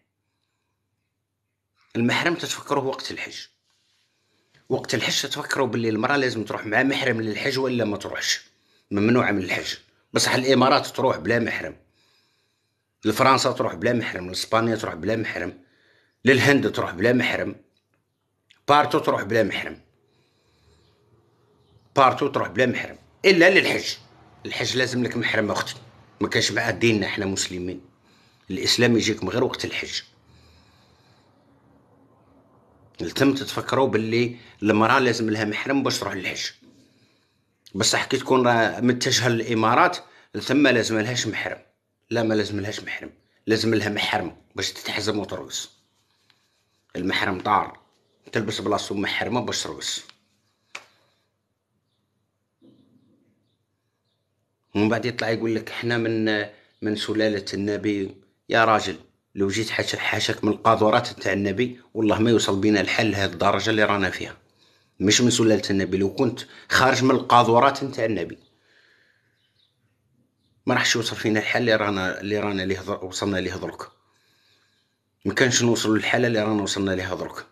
المحرم تتفكروه وقت الحج وقت الحج تتفكروا باللي المراه لازم تروح مع محرم للحج والا ما تروحش ممنوعه من الحج بصح الامارات تروح بلا محرم لفرنسا تروح بلا محرم لاسبانيا تروح بلا محرم للهند تروح بلا محرم بارتو تروح بلا محرم بارتو تروح بلا محرم الا للحج الحج لازم لك محرم اختي ما كانش مع ديننا احنا مسلمين الاسلام يجيك من غير وقت الحج لتم تتفكروا باللي المراه لازم لها محرم باش تروح للحج بصح كي تكون راه متجهه للامارات ثم لازم لهاش محرم لا ما لازم لهاش محرم لازم لها محرم باش تتحزم وترقص المحرم طار تلبس بلاصتو محرمه باش ترقص ومن بعد يطلع يقول لك حنا من من سلاله النبي يا راجل لو جيت حاشاك من القاذورات تاع النبي والله ما يوصل بينا الحل لهذه الدرجه اللي رانا فيها مش من سلاله النبي لو كنت خارج من القاذورات نتاع النبي ما راحش يوصل فينا الحل اللي رانا اللي رانا ليه وصلنا ليه درك ما كانش نوصل للحاله اللي رانا وصلنا ليها درك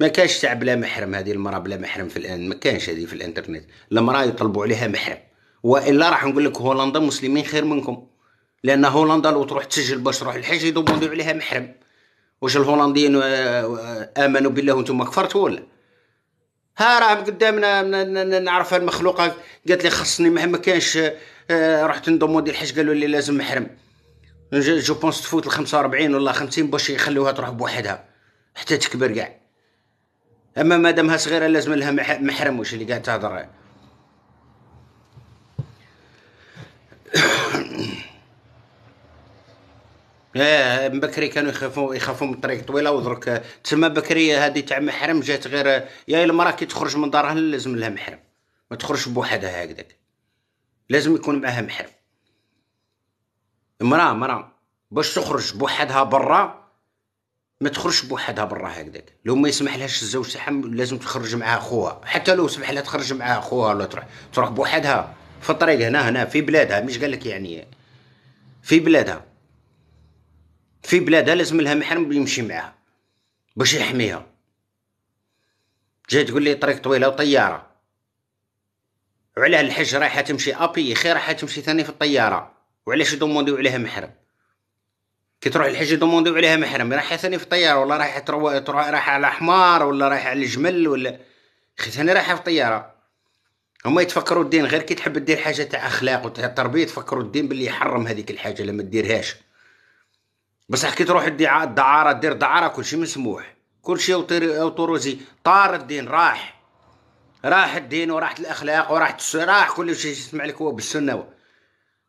ما كانش تاع بلا محرم هذه المراه بلا محرم في الان ما كانش هذه في الانترنت المراه يطلبوا عليها محرم والا راح نقول لك هولندا مسلمين خير منكم لان هولندا لو تروح تسجل باش تروح الحج يدوموندو عليها محرم واش الهولنديين آه، آه، امنوا بالله وانتم كفرتوا ولا ها راهم قدامنا نعرف المخلوقه قالت لي خصني ما كانش آه، رحت ندوموندي الحج قالوا لي لازم محرم جو بونس تفوت ال 45 ولا 50 باش يخلوها تروح بوحدها حتى تكبر كاع اما مادامها صغيره لازم لها محرم واش اللي قاعد تهضر ايه بكري كانوا يخافوا يخافوا من الطريق طويله ودرك تسمى بكري هذه تاع محرم جات غير يا المراه كي تخرج من دارها لازم لها محرم ما تخرجش بوحدها هكذاك لازم يكون معها محرم امراه امراه باش تخرج بوحدها برا ما تخرجش بوحدها برا هكذاك لو ما يسمح لهاش الزوج تاعها لازم تخرج مع خوها حتى لو سمح لها تخرج مع خوها ولا تروح تروح بوحدها في الطريق هنا هنا في بلادها مش قال لك يعني في بلادها في بلادها لازم لها محرم يمشي معاها باش يحميها جاي تقول لي طريق طويله وطياره وعلى الحج رايحه تمشي ابي خير رايحه تمشي ثاني في الطياره وعلاش يدومونديو عليها محرم كي تروح الحج دومونديو عليها محرم رايحه ثاني في الطياره ولا رايحه تروح رايحه على حمار ولا رايحه على الجمل ولا خي ثاني رايحه في الطياره هما يتفكروا الدين غير كي تحب دير حاجه تاع اخلاق وتاع تربيه يتفكروا الدين باللي يحرم هذيك الحاجه لما ديرهاش بصح كي تروح الدعاء الدعاره دير دعاره كلشي مسموح كلشي اوتوروزي طار الدين راح راح الدين وراحت الاخلاق وراحت راح كل شيء يسمع لك هو بالسنه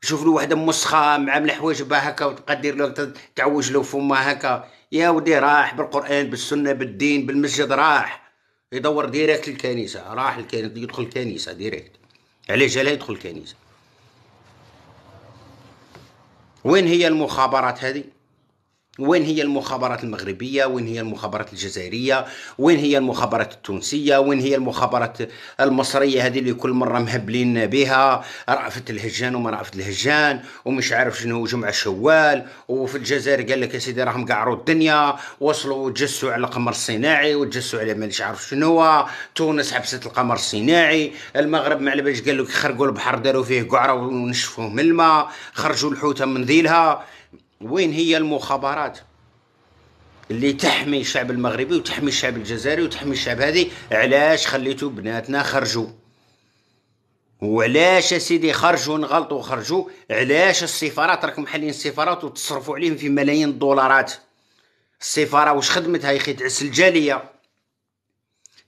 شوف له وحده مسخه معامله بها هكا وتبقى دير له تعوج له فما هكا يا ودي راح بالقران بالسنه بالدين بالمسجد راح يدور ديريكت للكنيسه راح الكنيسه يدخل الكنيسه ديريكت علاش جالها يدخل الكنيسه وين هي المخابرات هذه وين هي المخابرات المغربية وين هي المخابرات الجزائرية وين هي المخابرات التونسية وين هي المخابرات المصرية هذه اللي كل مرة مهبلين بها رأفت الهجان وما رأفت الهجان ومش عارف شنو جمعة شوال وفي الجزائر قال لك يا سيدي راهم قعروا الدنيا وصلوا وتجسوا على القمر الصناعي وتجسوا على مانيش عارف شنو تونس حبست القمر الصناعي المغرب ما على قال لك خرجوا البحر داروا فيه قعرة ونشفوه من الماء خرجوا الحوتة من ذيلها وين هي المخابرات اللي تحمي الشعب المغربي وتحمي الشعب الجزائري وتحمي الشعب هذه علاش خليتو بناتنا خرجوا وعلاش سيدي خرجوا نغلطوا خرجوا علاش السفارات راكم حالين السفارات وتصرفوا عليهم في ملايين الدولارات السفاره واش خدمتها يا اخي تعس الجاليه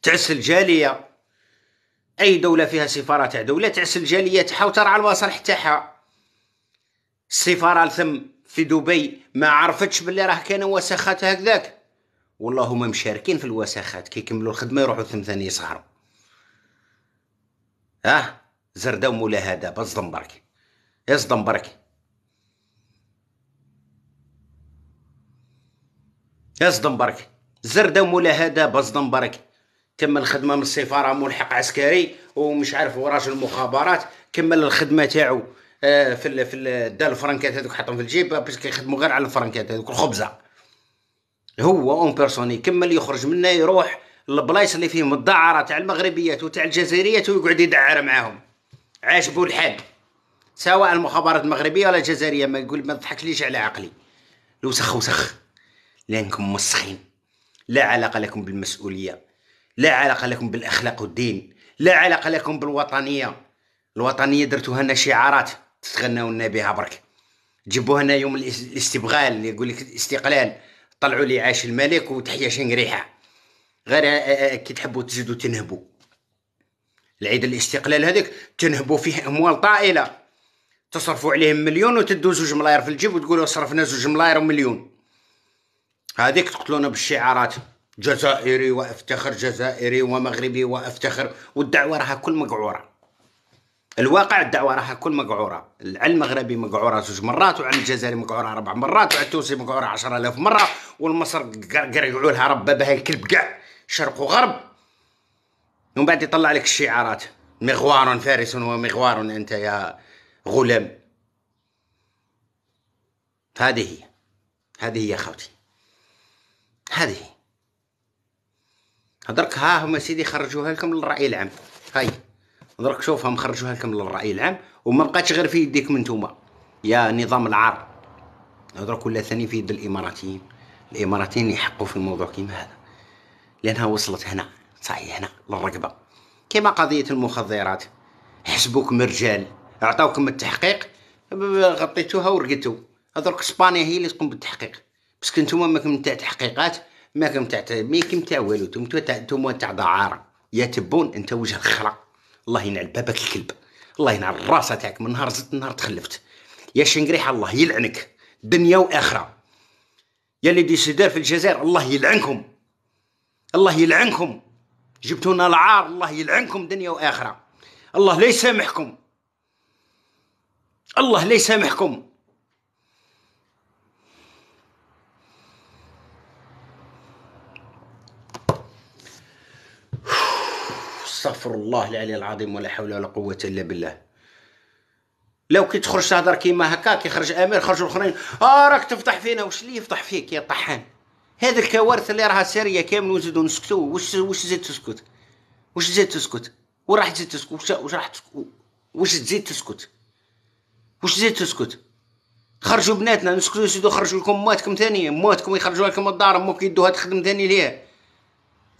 تعس الجاليه اي دوله فيها سفاره تاع دوله تعس الجاليه تاعها وترعى المصالح تاعها السفاره لثم في دبي ما عرفتش باللي راه كان وساخات هكذاك والله هما مشاركين في الوساخات كي يكملوا الخدمه يروحوا ثاني يسهروا ها زرده ومولا هذا بصدم برك اصدم برك اصدم برك زرده ومولا هذا بصدم برك كمل الخدمه من السفاره ملحق عسكري ومش عارف وراجل المخابرات كمل الخدمه تاعو آه، في في دا الفرنكات هذوك حطهم في الجيب باش كيخدموا غير على الفرنكات هذوك الخبزه هو اون بيرسون يكمل يخرج منا يروح للبلايص اللي فيهم الدعاره تاع المغربيات وتاع الجزائريات ويقعد يدعر معاهم عاجبو الحال سواء المخابرات المغربيه ولا الجزائريه ما يقول ما ليش على عقلي لو سخ وسخ لانكم مسخين لا علاقه لكم بالمسؤوليه لا علاقه لكم بالاخلاق والدين لا علاقه لكم بالوطنيه الوطنيه درتوها لنا شعارات تتغناو لنا بها برك جيبوا هنا يوم الاستبغال اللي يقول لك الاستقلال طلعوا لي عاش الملك وتحيا شنقريحه غير آه، آه، آه، كي تحبوا تزيدوا تنهبوا العيد الاستقلال هذيك تنهبوا فيه اموال طائله تصرفوا عليهم مليون وتدوا زوج ملاير في الجيب وتقولوا صرفنا زوج ملاير ومليون هذيك تقتلونا بالشعارات جزائري وافتخر جزائري ومغربي وافتخر والدعوه راها كل مقعوره الواقع الدعوه راح تكون مقعوره على المغربي مقعوره زوج مرات وعلى الجزائري مقعوره اربع مرات وعلى التونسي مقعوره 10000 مره والمصر قرقعوا لها رب بها الكلب كاع شرق وغرب ومن بعد يطلع لك الشعارات مغوار فارس ومغوار انت يا غلام هذه هي هذه هي خوتي هذه هي هدرك ها هما سيدي خرجوها لكم للرأي العام هاي درك شوفها مخرجوها لكم للرأي العام وما بقاتش غير في يديكم نتوما يا نظام العار درك ولا ثاني في يد الإماراتيين الإماراتيين يحقوا في الموضوع كيما هذا لأنها وصلت هنا صحيح هنا للرقبة كما قضية المخدرات حسبوكم مرجال عطاوكم التحقيق غطيتوها ورقدتو هذوك اسبانيا هي اللي تقوم بالتحقيق باسكو نتوما ماكم تاع تحقيقات ماكم تاع ماكم تاع والو نتوما تاع دعاره يا تبون انت وجه الخرق الله ينعل باباك الكلب الله ينعل الراسه تاعك من نهار زدت نهار تخلفت يا شنقريح الله يلعنك دنيا واخره يا اللي ديسيدير في الجزائر الله يلعنكم الله يلعنكم جبتونا العار الله يلعنكم دنيا واخره الله لا يسامحكم الله لا يسامحكم استغفر الله العلي العظيم ولا حول ولا قوه الا بالله لو كي تخرج تهضر كيما هكا كيخرج امير خرجوا الاخرين اه راك تفضح فينا واش اللي يفضح فيك يا طحان هذه الكوارث اللي راها ساريه كامل ونزيدو نسكتو واش واش زيد تسكت واش زيد تسكت وين راح تزيد تسكت واش راح راح واش تزيد تسكت واش زيد تسكت خرجوا بناتنا نسكتوا نسيدو خرجوا لكم مواتكم ثانيه مواتكم يخرجوا لكم الدار امك يدوها تخدم ثاني ليها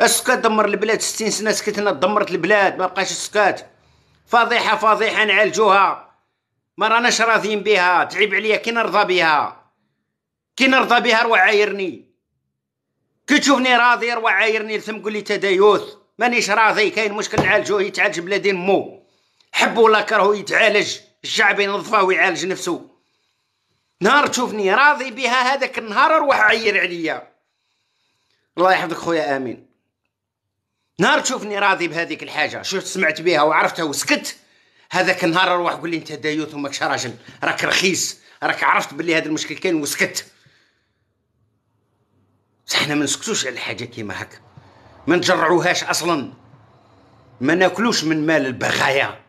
اسكت دمر البلاد 60 سنه سكتنا دمرت البلاد ما بقاش سكات فضيحه فضيحه نعالجوها ما راناش راضيين بها تعيب عليا كي نرضى بها كي نرضى بها روح عايرني كي تشوفني راضي روا عايرني لثم قول لي تدايوث مانيش راضي كاين مشكل نعالجوه يتعالج بلادي مو حب ولا كرهو يتعالج الشعب ينظفه ويعالج نفسه نهار تشوفني راضي بها هذاك النهار روح عير عليا الله يحفظك خويا امين نهار تشوفني راضي بهذيك الحاجه شفت سمعت بها وعرفتها وسكت هذاك النهار اروح قول لي انت دايوت وماكش راجل راك رخيص راك عرفت باللي هذا المشكل كاين وسكت بصح حنا ما نسكتوش على حاجه كيما هكا ما نجرعوهاش اصلا ما ناكلوش من مال البغايا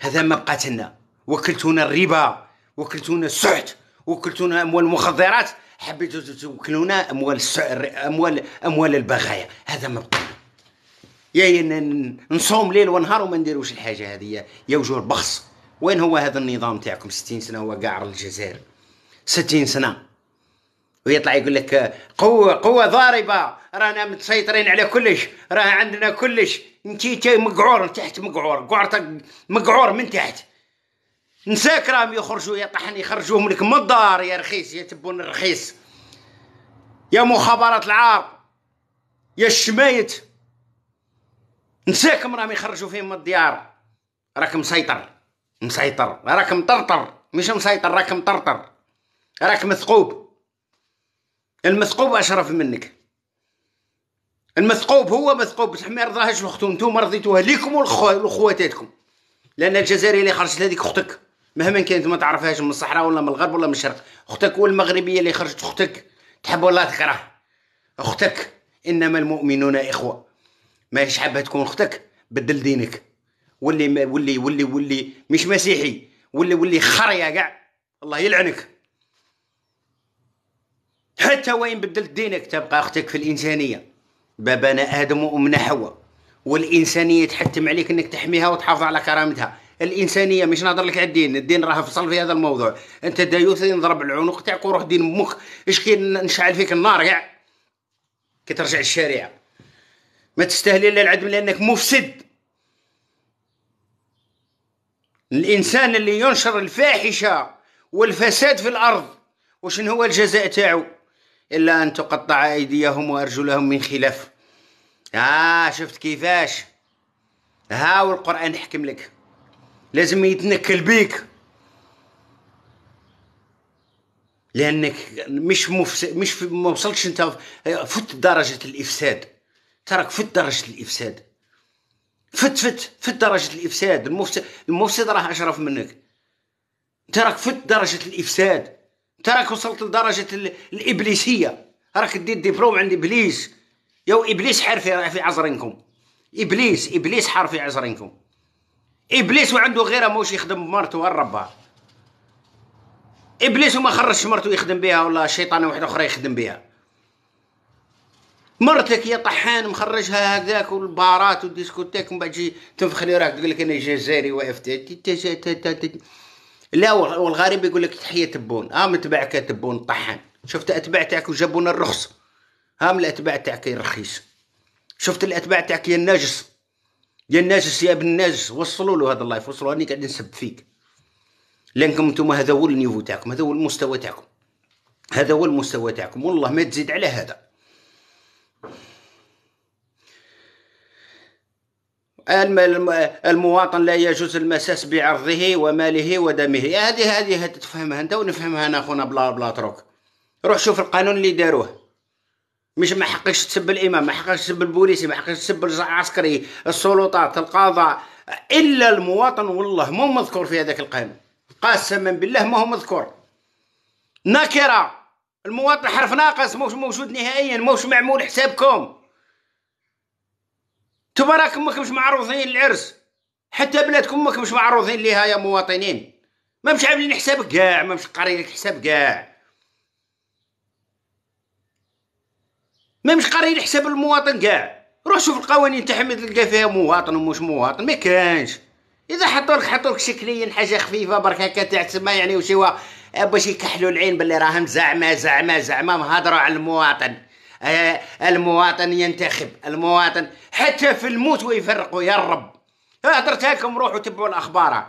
هذا ما بقات لنا وكلتونا الربا وكلتونا السحت وكلتونا اموال المخدرات حبيتوا توكلونا اموال السعر اموال اموال البغايا هذا ما بقى يا نصوم ليل ونهار وما نديروش الحاجه هذه يا وجوه بخص وين هو هذا النظام تاعكم 60 سنه هو قاعر الجزائر 60 سنه ويطلع يقول لك قوه قوه ضاربه رانا متسيطرين على كلش راه عندنا كلش انت مقعور تحت مقعور قعرتك مقعور من تحت نساك راهم يخرجوا يا طحن يخرجوهم لك من الدار يا رخيص يا تبون الرخيص يا مخابرات العار يا الشمايت نساكم راهم يخرجوا فيهم من الديار راك مسيطر مسيطر راك مطرطر مش مسيطر راك مطرطر راك مثقوب المثقوب اشرف منك المثقوب هو مثقوب ما يرضاهاش اختو نتوما رضيتوها ليكم ولخواتاتكم لان الجزائريه اللي خرجت هذيك اختك مهما كانت ما تعرفهاش من الصحراء ولا من الغرب ولا من الشرق اختك والمغربيه اللي خرجت اختك تحب ولا تكره اختك انما المؤمنون اخوه ماهيش حابه تكون اختك بدل دينك واللي واللي واللي واللي مش مسيحي واللي واللي خريا كاع الله يلعنك حتى وين بدلت دينك تبقى اختك في الانسانيه بابنا ادم وامنا حواء والانسانيه تحتم عليك انك تحميها وتحافظ على كرامتها الانسانيه مش نهضر لك على الدين الدين راه فصل في هذا الموضوع انت دايوث نضرب العنق تاعك وروح دين مخ اش كي نشعل فيك النار كاع كي ترجع الشريعه ما تستاهل الا العدم لانك مفسد الانسان اللي ينشر الفاحشه والفساد في الارض وشن هو الجزاء تاعو الا ان تقطع ايديهم وارجلهم من خلاف ها آه شفت كيفاش ها والقران يحكم لك لازم يتنكل بيك لانك مش مفسد مش ما وصلتش انت آه، فت درجه الافساد تراك في درجة الإفساد فت فت في درجة الإفساد المفسد, المفسد راه أشرف منك ترك في درجة الإفساد ترك وصلت لدرجة الإبليسية راك دير ديبلوم عند إبليس يا إبليس حرفي في عزرينكم إبليس إبليس حرفي عزرينكم إبليس وعنده غيره موش يخدم بمرته وربها إبليس وما خرجش مرته يخدم بها ولا شيطان واحد أخرى يخدم بها مرتك يا طحان مخرجها هذاك والبارات والديسكوتيك ومن بعد تجي تنفخ لي راك تقول لك انا جزائري واقف لا والغريب يقول لك تحيه تبون اه من تبعك تبون طحان شفت الاتباع تاعك وجابونا الرخص ها آه، من الاتباع تاعك الرخيص شفت الاتباع تاعك يا الناجس يا الناجس يا ابن الناجس وصلوا له هذا اللايف وصلوا راني قاعد نسب فيك لانكم انتم هذا هو النيفو تاعكم هذا هو المستوى تاعكم هذا هو المستوى تاعكم والله ما تزيد على هذا المواطن لا يجوز المساس بعرضه وماله ودمه هذه هذه تفهمها انت ونفهمها انا اخونا بلا بلا تروك روح شوف القانون اللي داروه مش ما حقكش تسب الامام ما حقكش تسب البوليسي ما حقكش تسب العسكري السلطات القضاء الا المواطن والله مو مذكور في هذاك القانون قسما بالله ما هو مذكور نكره المواطن حرف ناقص موش موجود نهائيا موش معمول حسابكم نتوما راكم ماكمش معروضين للعرس حتى بلادكم ماكمش معروضين ليها يا مواطنين ما مش عاملين حساب كاع ما مش قارين لك حساب كاع ما مش قارين حساب المواطن كاع روح شوف القوانين تاع تلقى فيها مواطن ومش مواطن ما كانش اذا حطولك حطولك شكليا حاجه خفيفه برك هكا تاع تسمى يعني وشيوا باش يكحلوا العين باللي راهم زعما زعما زعما مهضروا على المواطن آه، المواطن ينتخب المواطن حتى في الموت ويفرقوا يا الرب هدرت لكم روحوا تبعوا الاخبار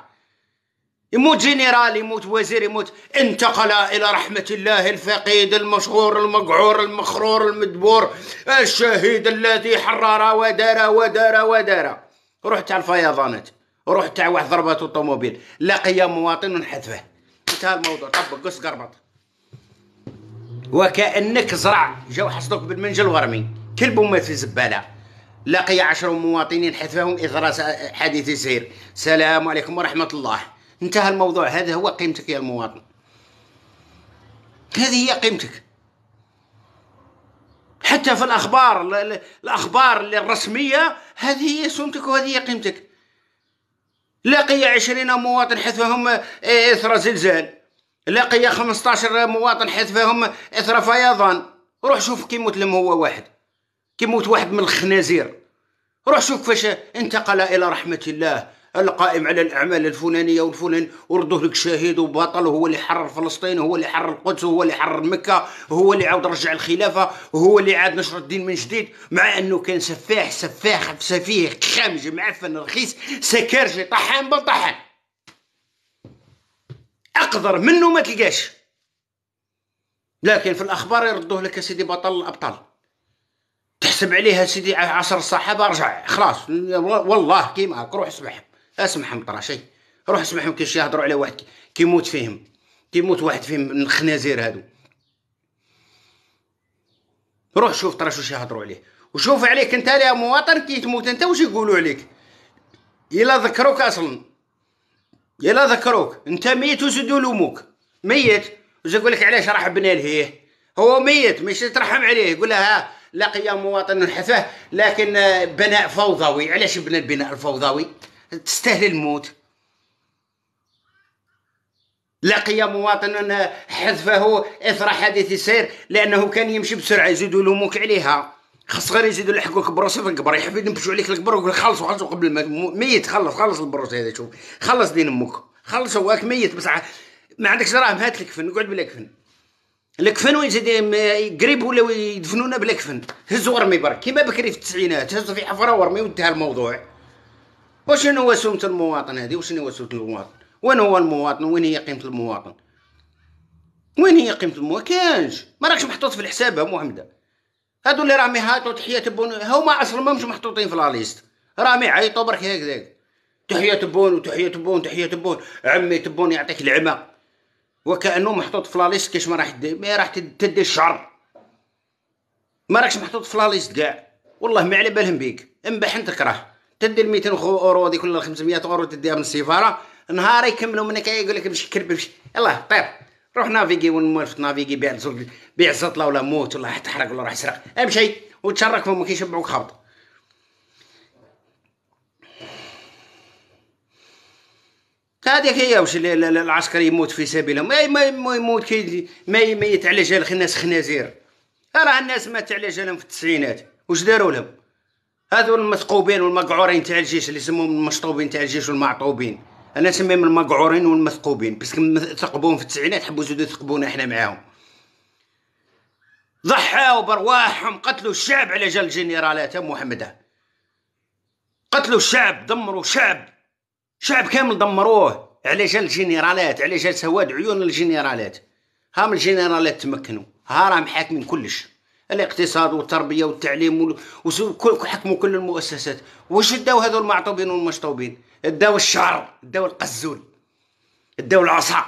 يموت جنرال يموت وزير يموت انتقل الى رحمه الله الفقيد المشهور المقعور المخرور المدبور الشهيد الذي حرر ودار ودار ودار روح تاع الفيضانات روح تاع واحد ضربه الطوموبيل لقي مواطن حذفه انتهى الموضوع طبق قص قربط وكأنك زرع جاو حصدوك بالمنجل ورمي كل مات في زبالة لقي عشر مواطنين حتفهم إغراس حادث سير سلام عليكم ورحمة الله انتهى الموضوع هذا هو قيمتك يا المواطن هذه هي قيمتك حتى في الأخبار الأخبار الرسمية هذه هي سمتك وهذه هي قيمتك لقي عشرين مواطن حتفهم إثر زلزال لقي 15 مواطن حيث فيهم اثر فيضان روح شوف كي موت لم هو واحد كي موت واحد من الخنازير روح شوف كيفاش انتقل الى رحمه الله القائم على الاعمال الفلانيه والفلان وردوه لك شهيد وبطل هو اللي حرر فلسطين هو اللي حرر القدس هو اللي حرر مكه هو اللي عاود رجع الخلافه هو اللي عاد نشر الدين من جديد مع انه كان سفاح سفاح سفيه خامج معفن رخيص سكرجي طحان بطحان اقذر منه ما تلقاش لكن في الاخبار يردوه لك سيدي بطل الابطال تحسب عليها سيدي عشر صحابه رجع خلاص والله كيما هاك روح اسمعهم اسمحهم ترى شي روح اسمعهم كيش يهضروا على واحد كيموت فيهم كيموت واحد فيهم من الخنازير هادو روح شوف ترى شو يهضروا عليه وشوف عليك انت يا مواطن كي تموت انت واش يقولوا عليك الا ذكروك اصلا يلا ذكروك انت ميت وسدوا لومك ميت وزي يقول لك علاش راح بنى لهيه هو ميت مش ترحم عليه يقول لها لقي مواطن حفاه لكن بناء فوضوي علاش بنى البناء الفوضوي تستاهل الموت لقي مواطن حذفه اثر حادث السير لانه كان يمشي بسرعه يزيدوا لومك عليها خاص غير يزيدوا يلحقوك بروسي في القبر يحفيد نبشوا عليك القبر ويقول خلصوا خلصوا قبل ما ميت خلص خلص البروسي هذا شوف خلص دين امك خلص هواك ميت بصح ما عندكش دراهم هات الكفن اقعد بلا كفن الكفن وين سيدي قريب ولاو يدفنونا بلا كفن هزوا ورمي برك كيما بكري في التسعينات هزوا في حفره ورمي وانتهى الموضوع وشنو هو سمت المواطن هذه وشنو هو سمت المواطن وين هو المواطن وين هي قيمة المواطن وين هي قيمة المواطن كانش ما راكش محطوط في الحساب محمد هادو اللي راهم يهاتوا تحيه تبون هما اصلا ما مش محطوطين في لاليست راهم يعيطوا برك ذاك تحيه تبون وتحيه تبون تحيه تبون عمي تبون يعطيك العمى وكانه محطوط في لاليست كاش ما راح تدي ما راح تدي الشعر ما راكش محطوط في لاليست كاع والله ما على بالهم بيك انبح انت تكره تدي ال 200 اورو هذيك ولا 500 اورو تديها من السفاره نهار يكملوا منك يقول لك مش كربش يلاه طير روح نافيكي ونمرف نافيكي بيع زرق بيع زطله ولا موت ولا راح تحرق ولا راح يسرق امشي وتشرك فهم كيشبعوك خبط هذيك هي واش العسكر يموت في سبيلهم ما ما يموت كي ما ما جال الناس خنازير راه الناس ما على جالهم في التسعينات واش داروا لهم هذو المثقوبين والمقعورين تاع الجيش اللي يسموهم المشطوبين تاع الجيش والمعطوبين انا نسميهم المقعورين والمثقوبين باسكو ثقبوهم في التسعينات حبوا يزيدوا يثقبونا حنا معاهم ضحاو برواحهم قتلوا الشعب على جال الجنرالات محمدة قتلوا الشعب دمروا شعب شعب كامل دمروه على جال الجنرالات على جال سواد عيون الجنرالات هام الجنرالات تمكنوا ها راهم حاكمين كلش الاقتصاد والتربيه والتعليم وحكموا كل المؤسسات واش داو هذو المعطوبين والمشطوبين داو الشعر داو القزول داو العصا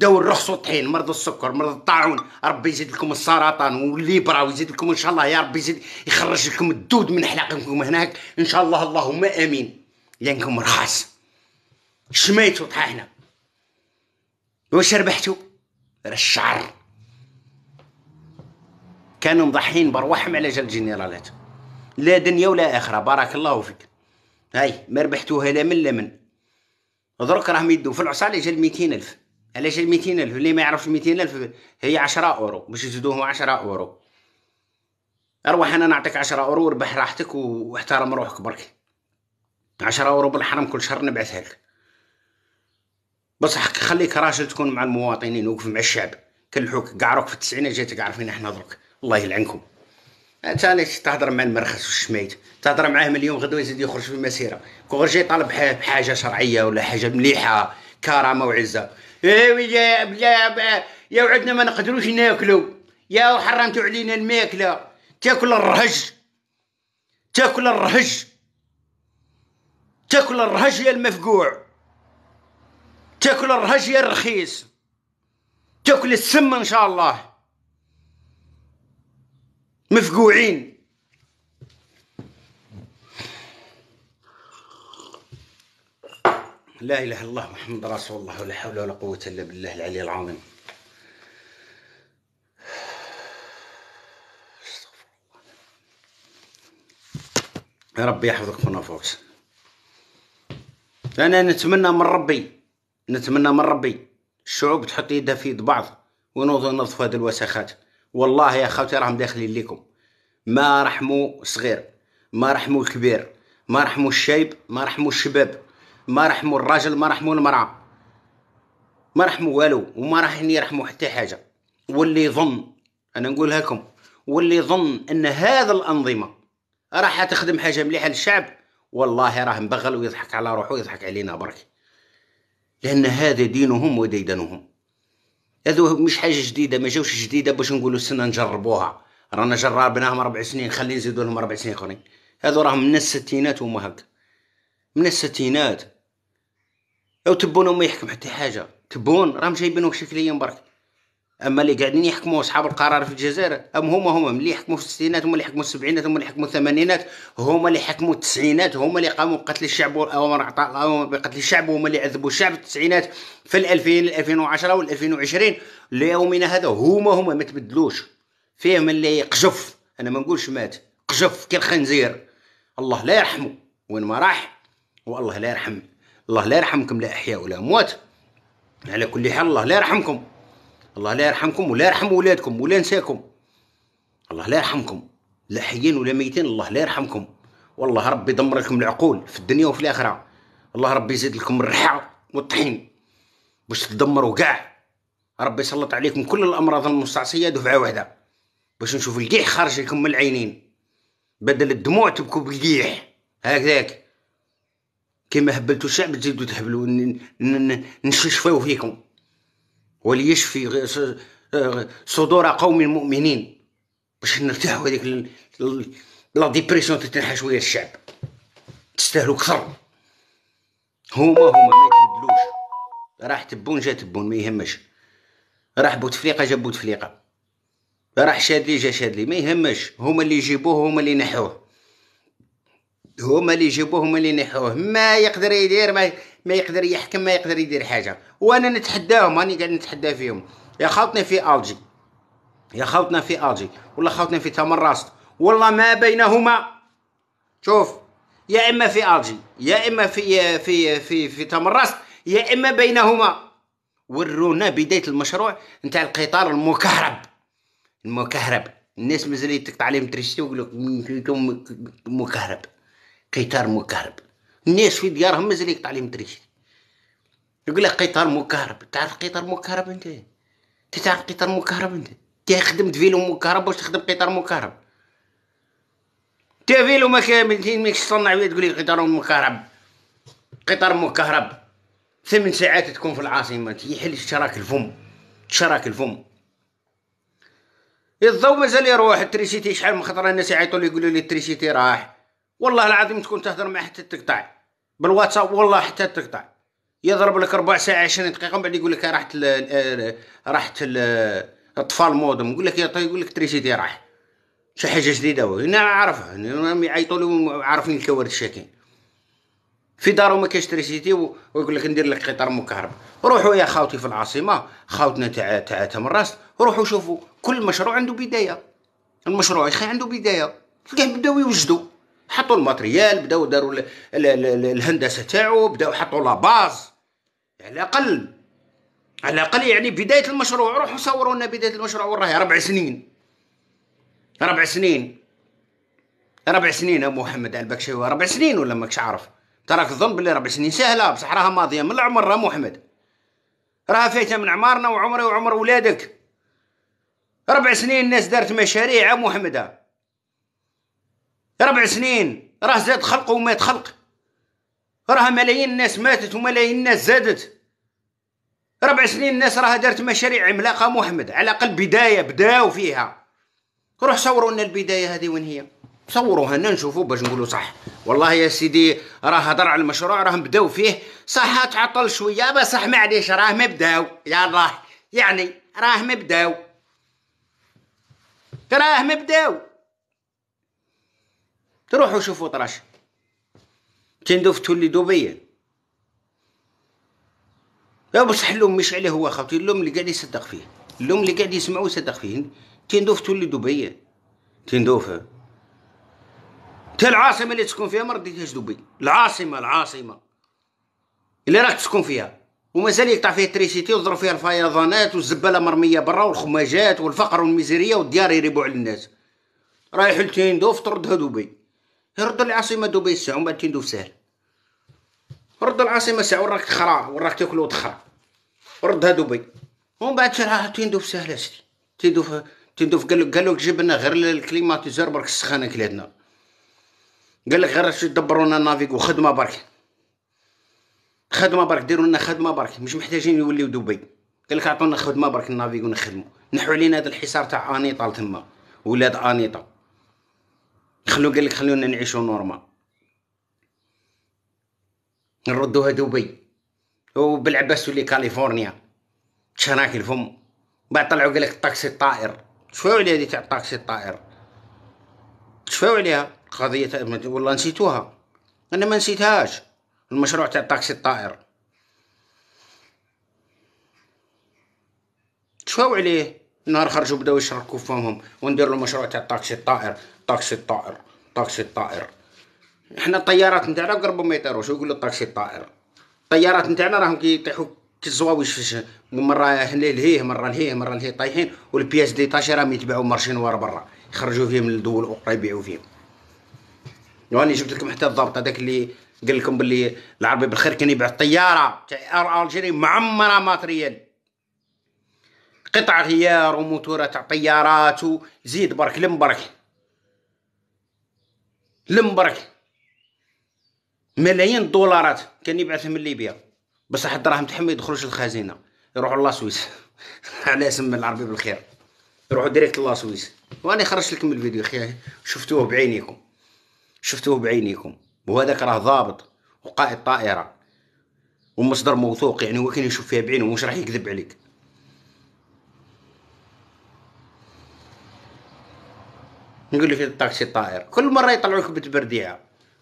داو الرخص والطحين مرض السكر مرض الطاعون ربي يزيد لكم السرطان والليبرا ويزيد لكم ان شاء الله يا ربي يزيد يخرج لكم الدود من حلاقكم هناك ان شاء الله اللهم امين لانكم رخاص شميتوا طحاحنا واش ربحتوا راه الشعر كانوا مضحين برواحهم على جال الجنرالات لا دنيا ولا اخره بارك الله فيك هاي ما ربحتوها لا من لا من درك راهم يدو في العصا اللي جا ميتين الف على جا ميتين الف اللي ما يعرفش ميتين الف هي عشرة اورو باش يزيدوهم عشرة اورو اروح انا نعطيك عشرة اورو وربح راحتك واحترم روحك برك عشرة اورو بالحرم كل شهر نبعثها لك بصح خليك راجل تكون مع المواطنين وقف مع الشعب كلحوك قعروك في التسعينات جيتك عارفين احنا درك الله يلعنكم انت اللي تهضر مع المرخص والشميت تهضر معاه مليون غدوه يزيد يخرج في المسيره كون غير جاي طالب بحاجه شرعيه ولا حاجه مليحه كرامه وعزه ايوا يا بلا يا وعدنا ما نقدروش ناكلو يا حرمتو علينا الماكله تاكل الرهج تاكل الرهج تاكل الرهج يا المفقوع تاكل الرهج يا الرخيص تاكل السم ان شاء الله مفقوعين لا اله الا الله محمد رسول الله ولا حول ولا قوه الا بالله العلي العظيم يا ربي يحفظك خونا فوكس انا نتمنى من ربي نتمنى من ربي الشعوب تحط يدها في يد بعض ونوضوا نظفوا هذه الوسخات والله يا خوتي راهم داخلين لكم ما رحموا صغير ما رحموا كبير ما رحموا الشايب ما رحموا الشباب ما رحموا الراجل ما رحموا المرأة ما رحموا والو وما راحين يرحموا حتى حاجة واللي يظن أنا نقولها لكم واللي يظن أن هذا الأنظمة راح تخدم حاجة مليحة للشعب والله راه مبغل ويضحك على روحه ويضحك علينا برك لأن هذا دينهم وديدنهم هذو مش حاجه جديده ما جاوش جديده باش نقولوا السنه نجربوها رانا جربناهم ربع سنين خلي نزيدوا لهم ربع سنين اخرين هذو راهم من الستينات وما هكا من الستينات او تبون ما يحكم حتى حاجه تبون راهم جايبينهم شكليا برك اما اللي قاعدين يحكموا اصحاب القرار في الجزائر ام هما هما اللي يحكموا في الستينات هما اللي يحكموا في السبعينات هما اللي يحكموا الثمانينات هما اللي في التسعينات هما اللي قاموا بقتل الشعب والاوامر اعطاء الاوامر بقتل الشعب هما اللي عذبوا الشعب في التسعينات في 2000 2010 و 2020 ليومنا هذا هما هما ما تبدلوش فيهم اللي قجف انا ما نقولش مات قجف كالخنزير الله لا يرحمه وين ما راح والله لا يرحم الله لا يرحمكم لا احياء ولا اموات على كل حال الله لا يرحمكم الله لا يرحمكم ولا يرحم ولادكم ولا نساكم الله لا يرحمكم لا حيين ولا ميتين الله لا يرحمكم والله ربي يدمر لكم العقول في الدنيا وفي الاخره الله ربي يزيد لكم الرحى والطحين باش تدمروا كاع ربي يسلط عليكم كل الامراض المستعصيه دفعه واحده باش نشوف القيح خارج لكم من العينين بدل الدموع تبكوا بالقيح هكذاك كيما هبلتوا الشعب تزيدوا تهبلوا نشفوا فيكم وليشفي آه، صدور قوم مؤمنين باش نرتاحوا هذيك لا ديبريسيون تتنحى شويه الشعب تستاهلوا كثر هما هما ما يتبدلوش راح تبون جا تبون ما يهمش راح بوتفليقه جا بوتفليقه راح شادلي جا شادلي ما يهمش هما اللي يجيبوه هما اللي نحوه هما اللي يجيبوه هما اللي نحوه ما يقدر يدير ما ما يقدر يحكم ما يقدر يدير حاجه وانا نتحداهم راني قاعد نتحدى فيهم يا خاوتنا في الجي يا خاوتنا في الجي ولا خاوتنا في تمر راست والله ما بينهما شوف يا اما في الجي يا اما في في في في تمر راست يا اما بينهما ورونا بدايه المشروع نتاع القطار المكهرب المكهرب الناس مازال تقطع عليهم تريشتي ويقول لك مكهرب قطار مكهرب الناس في ديارهم مازال يقطع عليهم دريش يقول لك قطار مكهرب تعرف قطار مكهرب انت انت تعرف قطار مكهرب انت تا خدمت فيلو مكهرب واش تخدم قطار مكهرب تا فيلو ما ماكش تصنع ويا تقول لي قطار مكهرب قطار مكهرب ثمن ساعات تكون في العاصمة يحل الشراك الفم اشتراك الفم الضو مازال يروح التريسيتي شحال من خطرة الناس يعيطوا لي يقولوا لي التريسيتي راح والله العظيم تكون تهضر مع حتى تقطع بالواتساب والله حتى تقطع يضرب لك ربع ساعه 20 دقيقه من بعد يقول لك راحت الـ راحت اطفال مودم يقول لك طيب، يقول لك تريسيتي راح شي حاجه جديده انا عارفها يعيطوا لهم عارفين الكوارث الشاكين في دارهم ما كاينش تريسيتي ويقول لك ندير لك قطار مكهرب روحوا يا خاوتي في العاصمه خاوتنا تاع تاع تمراس روحوا شوفوا كل مشروع عنده بدايه المشروع يا اخي عنده بدايه تلقاه بداو يوجدوا حطوا الماتريال بداو داروا الهندسه تاعو بداو حطوا لا باز على الاقل على الاقل يعني بدايه المشروع روحوا صوروا لنا بدايه المشروع راهي ربع سنين ربع سنين ربع سنين ابو محمد على البكشاوي ربع سنين ولا ماكش عارف تراك تظن بلي ربع سنين سهله بصح راها ماضيه من العمر راه محمد راها فايته من عمارنا وعمري وعمر ولادك ربع سنين الناس دارت مشاريع محمد ربع سنين راه زاد خلق ومات خلق راه ملايين الناس ماتت وملايين الناس زادت ربع سنين الناس راه دارت مشاريع عملاقه محمد على الاقل بدايه بداو فيها روح صوروا لنا البدايه هذه وين هي صوروا هنا نشوفوا باش نقولوا صح والله يا سيدي راه هضر على المشروع راهم بداو فيه صح تعطل شويه بصح معليش راه ما بداو يا الله يعني راه ما بداو راه ما بداو تروحوا شوفوا طراش تندفتوا اللي دبي يا بصح اللوم مش عليه هو خاطر اللوم اللي قاعد يصدق فيه اللوم اللي قاعد يسمعوا يصدق فيه تندفتوا اللي دبي تندوفه تا العاصمه اللي تسكن فيها ما رديتهاش دبي العاصمه العاصمه اللي راك تسكن فيها ومازال يقطع فيها التريسيتي ويضرب فيها الفيضانات والزباله مرميه برا والخماجات والفقر والميزيريه والديار يريبوا على الناس رايح لتيندوف تردها دبي رد العاصمة دبي الساعة ومن بعد تندوف سهل رد العاصمة ساعة وراك تخرا وراك تاكل وتخرا ردها دبي ومن بعد راه تندوف سهل اسيدي تندوف تندوف قال لك لك جبنا غير الكليماتيزور برك السخانة كلادنا قال لك غير دبروا لنا نافيك وخدمة برك خدمة برك ديروا لنا خدمة برك مش محتاجين يوليو دبي قال لك عطونا خدمة برك نافيك ونخدمو نحو علينا هذا الحصار تاع انيطال تما ولاد انيطال خلو قال لك خلونا نعيشو نورمال نردوها دبي وبالعباس ولي كاليفورنيا تشراك الفم بعد طلعوا قال لك الطاكسي الطائر شفاو عليها هذه تاع الطاكسي الطائر شفاو عليها قضية والله نسيتوها انا ما نسيتهاش المشروع تاع الطاكسي الطائر شفاو عليه نهار خرجوا بداو يشركوا فمهم وندير له مشروع تاع الطاكسي الطائر طاكسي الطائر طاكسي الطائر احنا الطيارات نتاعنا قربو ما يطيروش يقولوا الطاكسي الطائر الطيارات نتاعنا راهم كيطيحوا كالزواويش مره هنا لهيه مره لهيه مره لهيه طايحين والبياس دي طاشي راهم يتباعوا مارشين ورا برا يخرجوا فيهم للدول الاخرى يبيعوا فيهم واني جبت لكم حتى الضابط هذاك اللي قال لكم باللي العربي بالخير كان يبيع الطياره تاع ار الجيري معمره ماتريال قطع غيار وموتورات تاع طيارات وزيد برك لم برك لمبرك ملايين الدولارات كان يبعثهم من ليبيا بصح الدراهم تحمي يدخلوش للخزينه يروحوا لاسويس على اسم العربي بالخير يروحوا ديريكت لاسويس وانا خرجت لكم الفيديو اخي شفتوه بعينيكم شفتوه بعينيكم وهذاك راه ضابط وقائد طائره ومصدر موثوق يعني هو كان يشوف فيها بعينه مش راح يكذب عليك نقول لك الطاكسي طائر كل مره يطلعوك بتبرديعه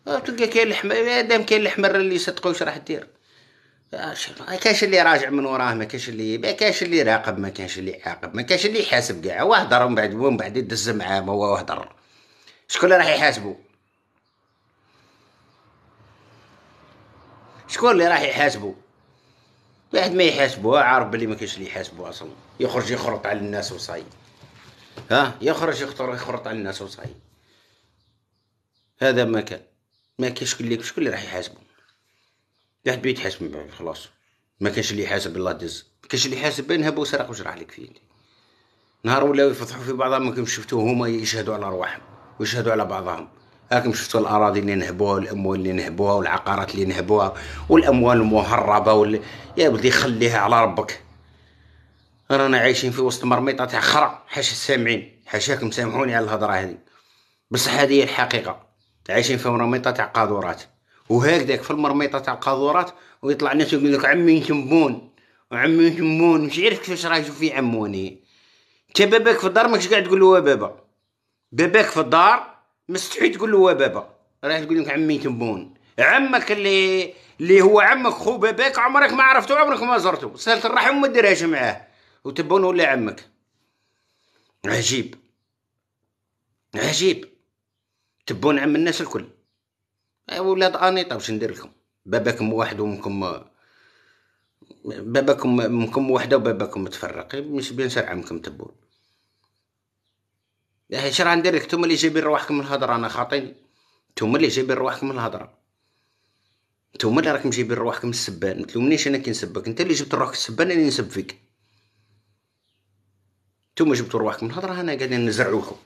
آه، تلقى كاين الحمر مادام كاين الحمر اللي واش راح دير آه، كاش اللي راجع من وراه ما كاش اللي ما كاش اللي راقب ما كاش اللي عاقب ما كاش اللي يحاسب كاع واهدر ومن بعد ومن بعد يدز معاه هو واهدر شكون اللي راح يحاسبو شكون اللي راح يحاسبو واحد ما يحاسبو عارف بلي ما كاش اللي يحاسبو اصلا يخرج يخرط على الناس وصايب ها يخرج يخطر يخرط على الناس وصاي هذا ما كان ما كاينش شكون اللي شكون اللي راح يحاسبه تحت بيت من بعد خلاص ما كاينش اللي يحاسب الله دز ما كاينش اللي يحاسب بين هب وسرق وجرح لك فيه نهار ولاو يفضحوا في بعضهم كيف شفتوه هما يشهدوا على ارواحهم ويشهدوا على بعضهم هاكم شفتوا الاراضي اللي نهبوها والاموال اللي نهبوها والعقارات اللي نهبوها والاموال المهربه واللي يا ولدي خليها على ربك رانا عايشين في وسط مرميطه تاع خرا حاش سامعين حاشاكم سامحوني على الهضره هذه بصح هذه هي الحقيقه عايشين في مرميطه تاع قاذورات وهكذاك في المرميطه تاع القاذورات ويطلع الناس يقول لك عمي نشمون وعمي نشمون مش عارف كيفاش راه يشوف عموني انت باباك في الدار ماكش قاعد تقول له بابا باباك في الدار مستحيل تقول له بابا راه تقول لك عمي نشمون عمك اللي اللي هو عمك خو باباك عمرك ما عرفته عمرك ما زرته سالت الرحم ما ديرهاش معاه وتبونه ولا عمك عجيب عجيب تبون عم الناس الكل ولاد انيطا واش ندير لكم باباكم واحد ومكم باباكم منكم وحده وباباكم متفرق مش بين سر عمكم تبون اش راه ندير لك نتوما اللي جايبين رواحكم من الهضره انا خاطيني نتوما اللي جايبين رواحكم من الهضره نتوما اللي راكم جايبين رواحكم السبان تلومنيش انا كي نسبك انت اللي جبت روحك السبان انا نسب فيك نتوما جبتوا رواحكم الهضره انا قاعدين نزرعوكم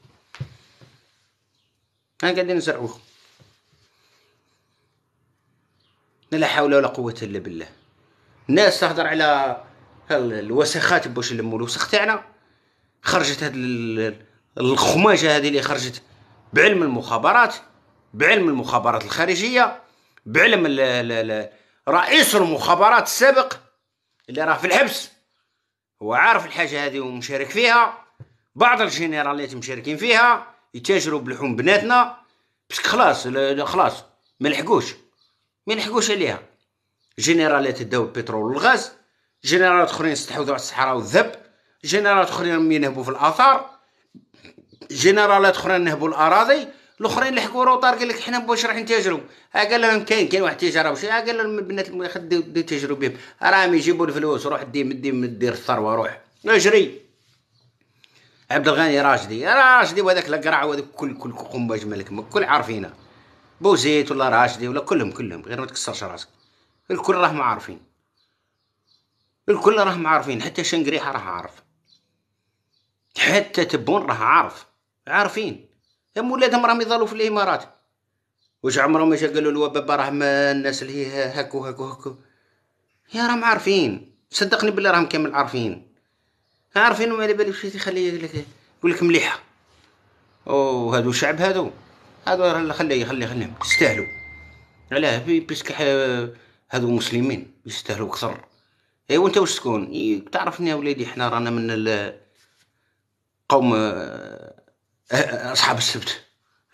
انا قاعدين نزرعوكم لا حول ولا قوه الا بالله الناس تهضر على الوسخات باش نلموا الوسخ تاعنا خرجت هاد الخماجه هذه اللي خرجت بعلم المخابرات بعلم المخابرات الخارجيه بعلم الـ الـ الـ رئيس المخابرات السابق اللي راه في الحبس هو عارف الحاجه هذه ومشارك فيها بعض الجنراليات مشاركين فيها يتاجروا بلحوم بناتنا بس خلاص خلاص ما لحقوش ما لحقوش عليها جنراليات داو البترول والغاز جنرالات اخرين استحوذوا على الصحراء والذب جنرالات اخرين ينهبوا في الاثار جنرالات اخرين نهبوا الاراضي الاخرين اللي حكوا روطار قال لك حنا بوش راح نتاجروا قال لهم كاين كاين واحد التجاره وشي قال لهم البنات خدوا تاجروا بهم راهم يجيبوا الفلوس روح دي مدي دير الثروه روح اجري عبد الغني راشدي راشدي وهذاك القرع وهذاك كل كل قنباج ملك الكل عارفينه بوزيت ولا راشدي ولا كلهم كلهم غير ما تكسرش راسك الكل راهم عارفين الكل راهم عارفين حتى شنقريحه راه عارف حتى تبون راه عارف عارفين تم ولادهم راهم يظلوا في الامارات واش عمرهم اش قالوا له بابا راه ما الناس اللي هي هاكو هاكو هاكو يا راهم عارفين صدقني بلي راهم كامل عارفين عارفين وما على بالكش يخليه يقول لك إيه؟ يقول لك مليحه او هادو شعب هادو هادو خليه خليه خليهم يستاهلوا علاه بيسك آه، هادو مسلمين يستاهلوا كثر ايوا انت واش تكون إيه، تعرفني يا وليدي حنا رانا من قوم آه، اصحاب السبت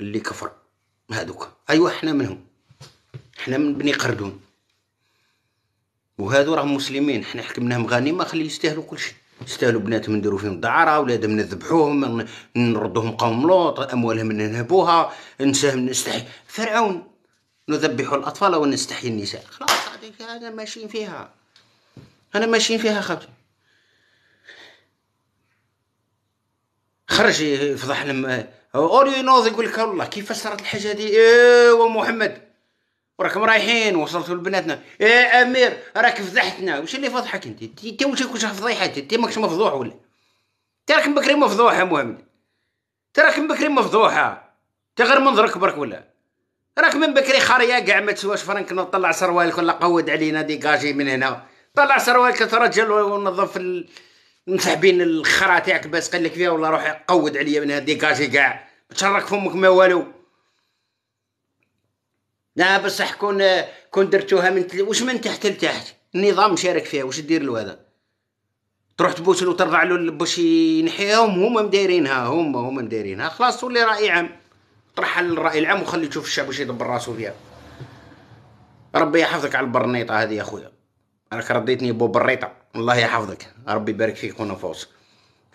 اللي كفر هذوك ايوا حنا منهم حنا من بني قردون وهذو راهم مسلمين حنا حكمناهم غنيمه خلي يستاهلوا كل شيء يستاهلوا بناتهم نديروا فيهم دعاره ولادهم نذبحوهم نردوهم قوم لوط اموالهم ننهبوها نساهم نستحي فرعون نذبح الاطفال ونستحي النساء خلاص هذه ماشيين فيها انا ماشيين فيها خاطر خرج يفضح لهم اورينوز يقول لك والله كيفاش صارت الحاجه هذه ايوا محمد وراكم رايحين وصلتوا لبناتنا يا إيه، امير راك فضحتنا واش اللي فضحك انت انت وجهك وجه فضيحات انت ماكش مفضوح ولا انت راك بكري مفضوح يا محمد انت راك بكري مفضوحه انت غير منظرك برك ولا راك من بكري خاريا كاع ما تسواش فرنك طلع سروالك ولا قود علينا ديكاجي من هنا طلع سروالك ترجل ونظف ال... مسحبين الخرا تاعك باس قال لك فيها ولا روح قود عليا من هاد ديكاجي كاع تشرك فمك ما والو لا بصح كون كون درتوها من تل... واش من تحت لتحت النظام مشارك فيها واش دير له هذا تروح له وترضع له باش ينحيهم هما مدايرينها هما هما مدايرينها خلاص تولي راي عام طرحها للراي العام وخلي تشوف الشعب واش يدبر راسو فيها ربي يحفظك على البرنيطه هذه يا خويا راك رديتني بو بريطه الله يحفظك ربي يبارك فيك ونفوس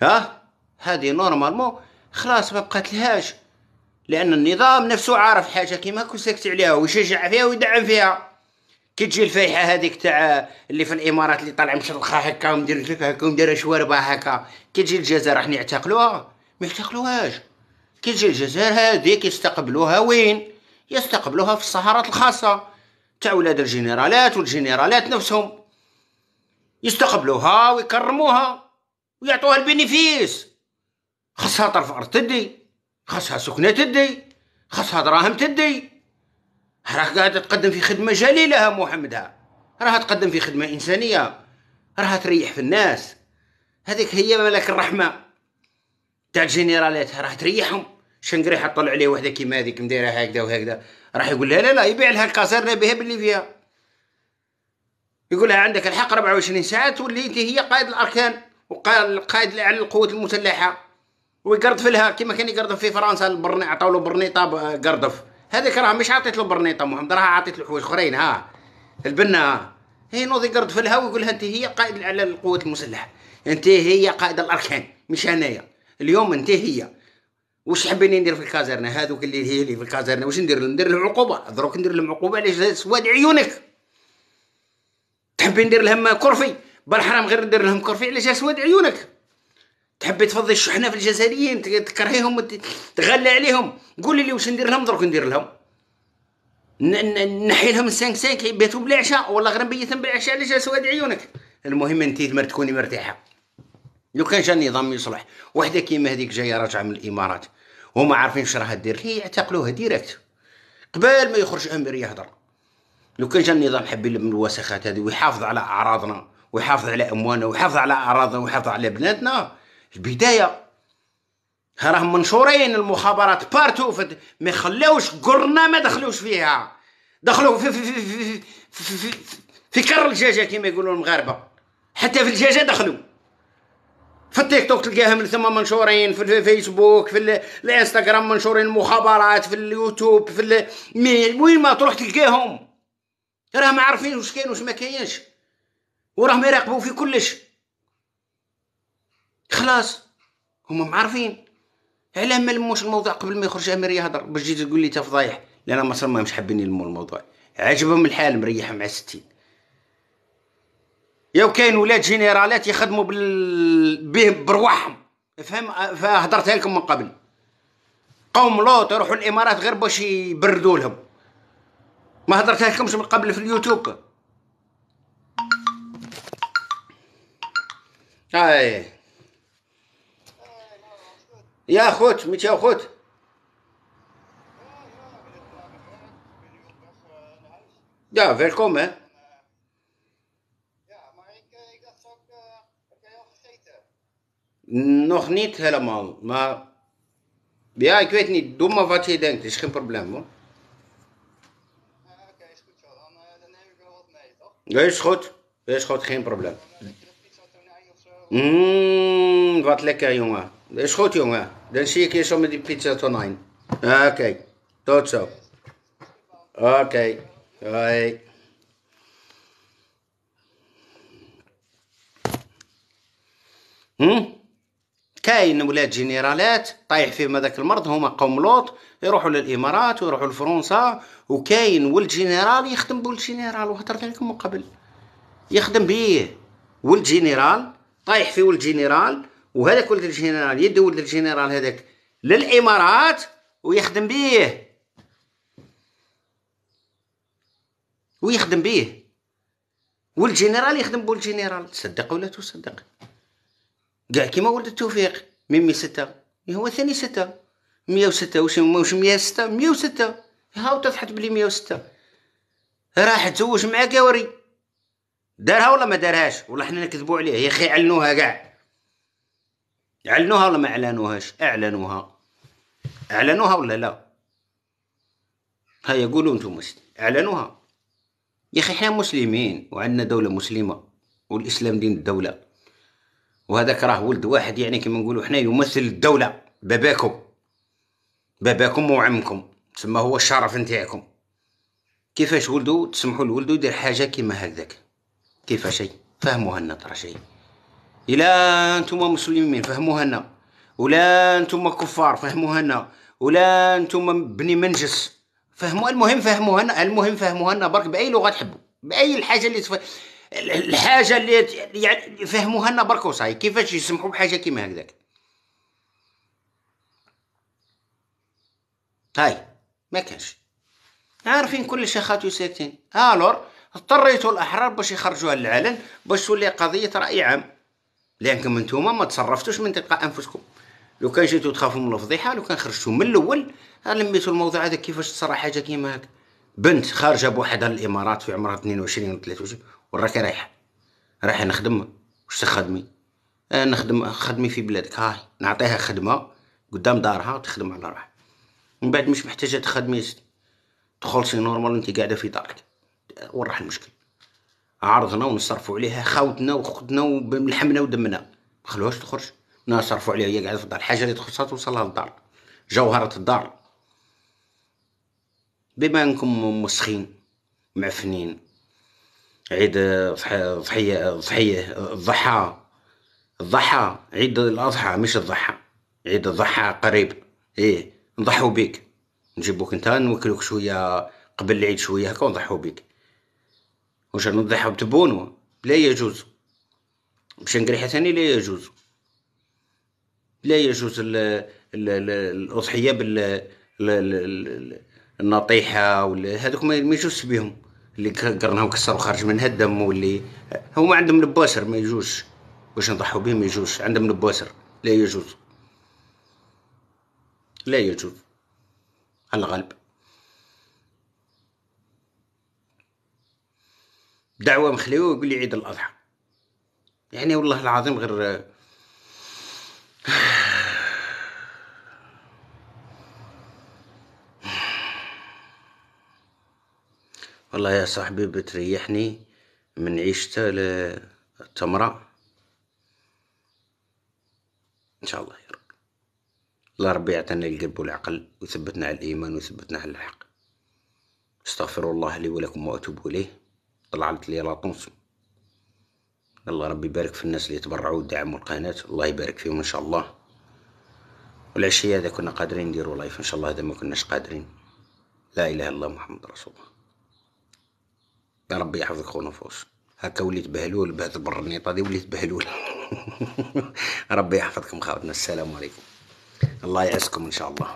ها هذه نورمالمون خلاص ما بقات لهاش لان النظام نفسه عارف حاجه كيما هكا ساكت عليها ويشجع فيها ويدعم فيها كي تجي الفايحه هذيك تاع اللي في الامارات اللي طالع مشلخه هكا ومدير كيفها هكا ومدير شواربه هكا كي تجي الجزائر راح يعتقلوها ما يعتقلوهاش كي تجي الجزائر هذيك يستقبلوها وين يستقبلوها في السهرات الخاصه تاع ولاد الجنرالات والجنرالات نفسهم يستقبلوها ويكرموها ويعطوها البينيفيس خاصها طرف ارض تدي خاصها سكنه تدي خاصها دراهم تدي راه قاعده تقدم في خدمه جليله محمدها راها تقدم في خدمه انسانيه راها تريح في الناس هذيك هي ملك الرحمه تاع الجنرالات راح تريحهم شنقري حط طلع عليه وحده كيما هذيك مدايره هكذا وهكذا راح يقول لها لا لا يبيع لها الكازيرنا بها باللي فيها يقول لها عندك الحق 24 ساعة تولي أنت هي قائد الأركان قائد على القوات المسلحة ويقردف لها كما كان يقردف في فرنسا البرني عطاو له برنيطة آه، قردف هذيك راه مش عطيت له برنيطة محمد راه عطيت له حوايج أخرين ها البنا ها هي نوض يقردف لها ويقول لها أنت هي قائد على القوات المسلحة أنت هي قائد الأركان مش أنايا اليوم أنت هي واش حبيني ندير في الكازرنة هذوك اللي هي اللي في الكازرنة واش ندير ندير لهم عقوبة دروك ندير لهم عقوبة علاش سواد عيونك تحبي ندير لهم كرفي بالحرام غير ندير لهم كرفي على جال سواد عيونك تحبي تفضي الشحنه في الجزائريين تكرهيهم تغلى عليهم قولي لي واش ندير لهم درك ندير لهم نحي لهم 5 5 يبيتوا بالعشاء ولا والله غير نبيتهم بالعشاء علاش على سواد عيونك المهم انت تمر تكوني مرتاحه لو كان جا نظام يصلح وحده كيما هذيك جايه راجعه من الامارات هما عارفين شراها دير ليه يعتقلوها ديريكت قبل ما يخرج امير يهضر لو كان جا النظام حب يلم الوسخات هذه ويحافظ على اعراضنا ويحافظ على اموالنا ويحافظ على اعراضنا ويحافظ على بناتنا البدايه راهم منشورين المخابرات بارتو ما خلاوش قرنا ما دخلوش فيها دخلوا في في في في, في, في, في كر الجاجة كما يقولوا المغاربه حتى في الجاجة دخلوا في التيك توك تلقاهم ثم منشورين في الفيسبوك في الانستغرام منشورين المخابرات في اليوتيوب في وين ما تروح تلقاهم راه ما عارفين واش كاين واش ما كاينش وراهم يراقبوا في كلش خلاص هما معارفين علاه ما لموش الموضوع قبل ما يخرج امير يهضر باش تجي تقول لي تفضايح لان مصر ما مش حابين يلموا الموضوع عجبهم الحال مريح مع ستين يا كاين ولاد جنرالات يخدموا بال... برواحهم فهم فهضرتها لكم من قبل قوم لوط يروحوا الامارات غير باش يبردوا لهم ما هضرتها لكمش من قبل في اليوتيوب هاي يا خوت ميت يا خوت Ja, welkom hè. Ja, maar ik, ik dacht ook, ik al gegeten? Nog niet helemaal, maar ja, ik weet niet. Doe maar wat je denkt, is geen probleem hoor. Dat is goed. Dat Is goed, geen probleem. Mmm, wat lekker, jongen. Dat Is goed, jongen. Dan zie ik je zo met die pizza tonijn. Oké, tot zo. Oké, okay. hoi. كاين ولاد جنرالات طايح فيهم هذاك المرض هما قوم لوط يروحوا للامارات ويروحوا لفرنسا وكاين ولد يخدم بالجنرال وهضرت عليكم من قبل يخدم بيه ولد طايح في ولد جنرال وهذاك ولد الجنرال يدي ولد الجنرال هذاك للامارات ويخدم بيه ويخدم بيه والجنرال يخدم بالجنرال تصدق ولا تصدق كاع كيما ولد التوفيق ميمي ستة هو ثاني ستة مية وستة واش واش مية ستة مية وستة هاو تضحت بلي مية وستة راح تزوج مع كاوري دارها ولا ما دارهاش ولا حنا نكذبو عليه يا خي علنوها كاع علنوها ولا ما اعلنوهاش اعلنوها اعلنوها ولا لا هيا قولوا نتوما اعلنوها يا اخي حنا مسلمين وعندنا دوله مسلمه والاسلام دين الدوله وهذاك راه ولد واحد يعني كما نقولوا حنا يمثل الدوله باباكم باباكم وعمكم تسمى هو الشرف نتاعكم كيفاش ولدو تسمحوا لولدو يدير حاجه كيما هكذاك كيفاش هي فهموها لنا ترى شيء الا انتم مسلمين فهموها لنا ولا انتم كفار فهموها لنا ولا انتم بني منجس فهموا المهم فهموها لنا المهم فهموها لنا برك باي لغه تحبوا باي الحاجه اللي تف... الحاجه اللي يعني فهموها لنا برك وصاي كيفاش يسمحوا بحاجه كيما هكذاك هاي ما كانش عارفين كل خاتو ساكتين الور اضطريتوا الاحرار باش يخرجوها للعلن باش تولي قضيه راي عام لانكم انتوما ما تصرفتوش من تلقاء انفسكم لو كان جيتو تخافوا من الفضيحه لو كان خرجتو من الاول لميتو الموضوع هذا كيفاش تصرى حاجه كيما هكا بنت خارجه بوحدها للامارات في عمرها 22 و 23 وراكي رايحه رايحه نخدم واش تخدمي آه، نخدم خدمي في بلادك هاي نعطيها خدمه قدام دارها تخدم على روحها من بعد مش محتاجه تخدمي تخلصي نورمال انت قاعده في دارك وين راح المشكل عرضنا ونصرفوا عليها خاوتنا وخدنا وملحمنا ودمنا ما خلوهاش تخرج نصرفوا عليها هي قاعده في الدار الحاجه اللي تخصها توصلها للدار جوهره الدار بما انكم مسخين معفنين عيد ضحية ضحية الضحى الضحى عيد الأضحى مش الضحى عيد الضحى قريب إيه نضحوا بيك نجيبوك انت نوكلوك شويه قبل العيد شويه هكا ونضحوا بيك واش نضحوا بتبونو لا يجوز باش نقريحه ثاني لا يجوز لا يجوز ال ال ال الاضحيه بال النطيحه ولا هذوك ما يجوز بهم اللي قرناه وكسر وخرج منها الدم واللي هما عندهم لباسر ما يجوش باش نضحوا بهم ما يجوش عندهم لباسر لا يجوز لا يجوز الغلب دعوة مخليوه يقول لي عيد الأضحى يعني والله العظيم غير والله يا صاحبي بتريحني من عيشته للتمرة إن شاء الله الله ربي يعطينا القلب والعقل ويثبتنا على الإيمان ويثبتنا على الحق استغفر الله لي ولكم وأتوب إليه طلعت لي لاطونس الله ربي يبارك في الناس اللي تبرعوا ودعموا القناة الله يبارك فيهم إن شاء الله والعشية هذا كنا قادرين نديروا لايف إن شاء الله هذا ما كناش قادرين لا إله إلا الله محمد رسول الله يا ربي يحفظك خونا فوس هكا وليت بهلول بهذا البرنيطة دي وليت بهلول ربي يحفظكم خاوتنا السلام عليكم الله يعزكم ان شاء الله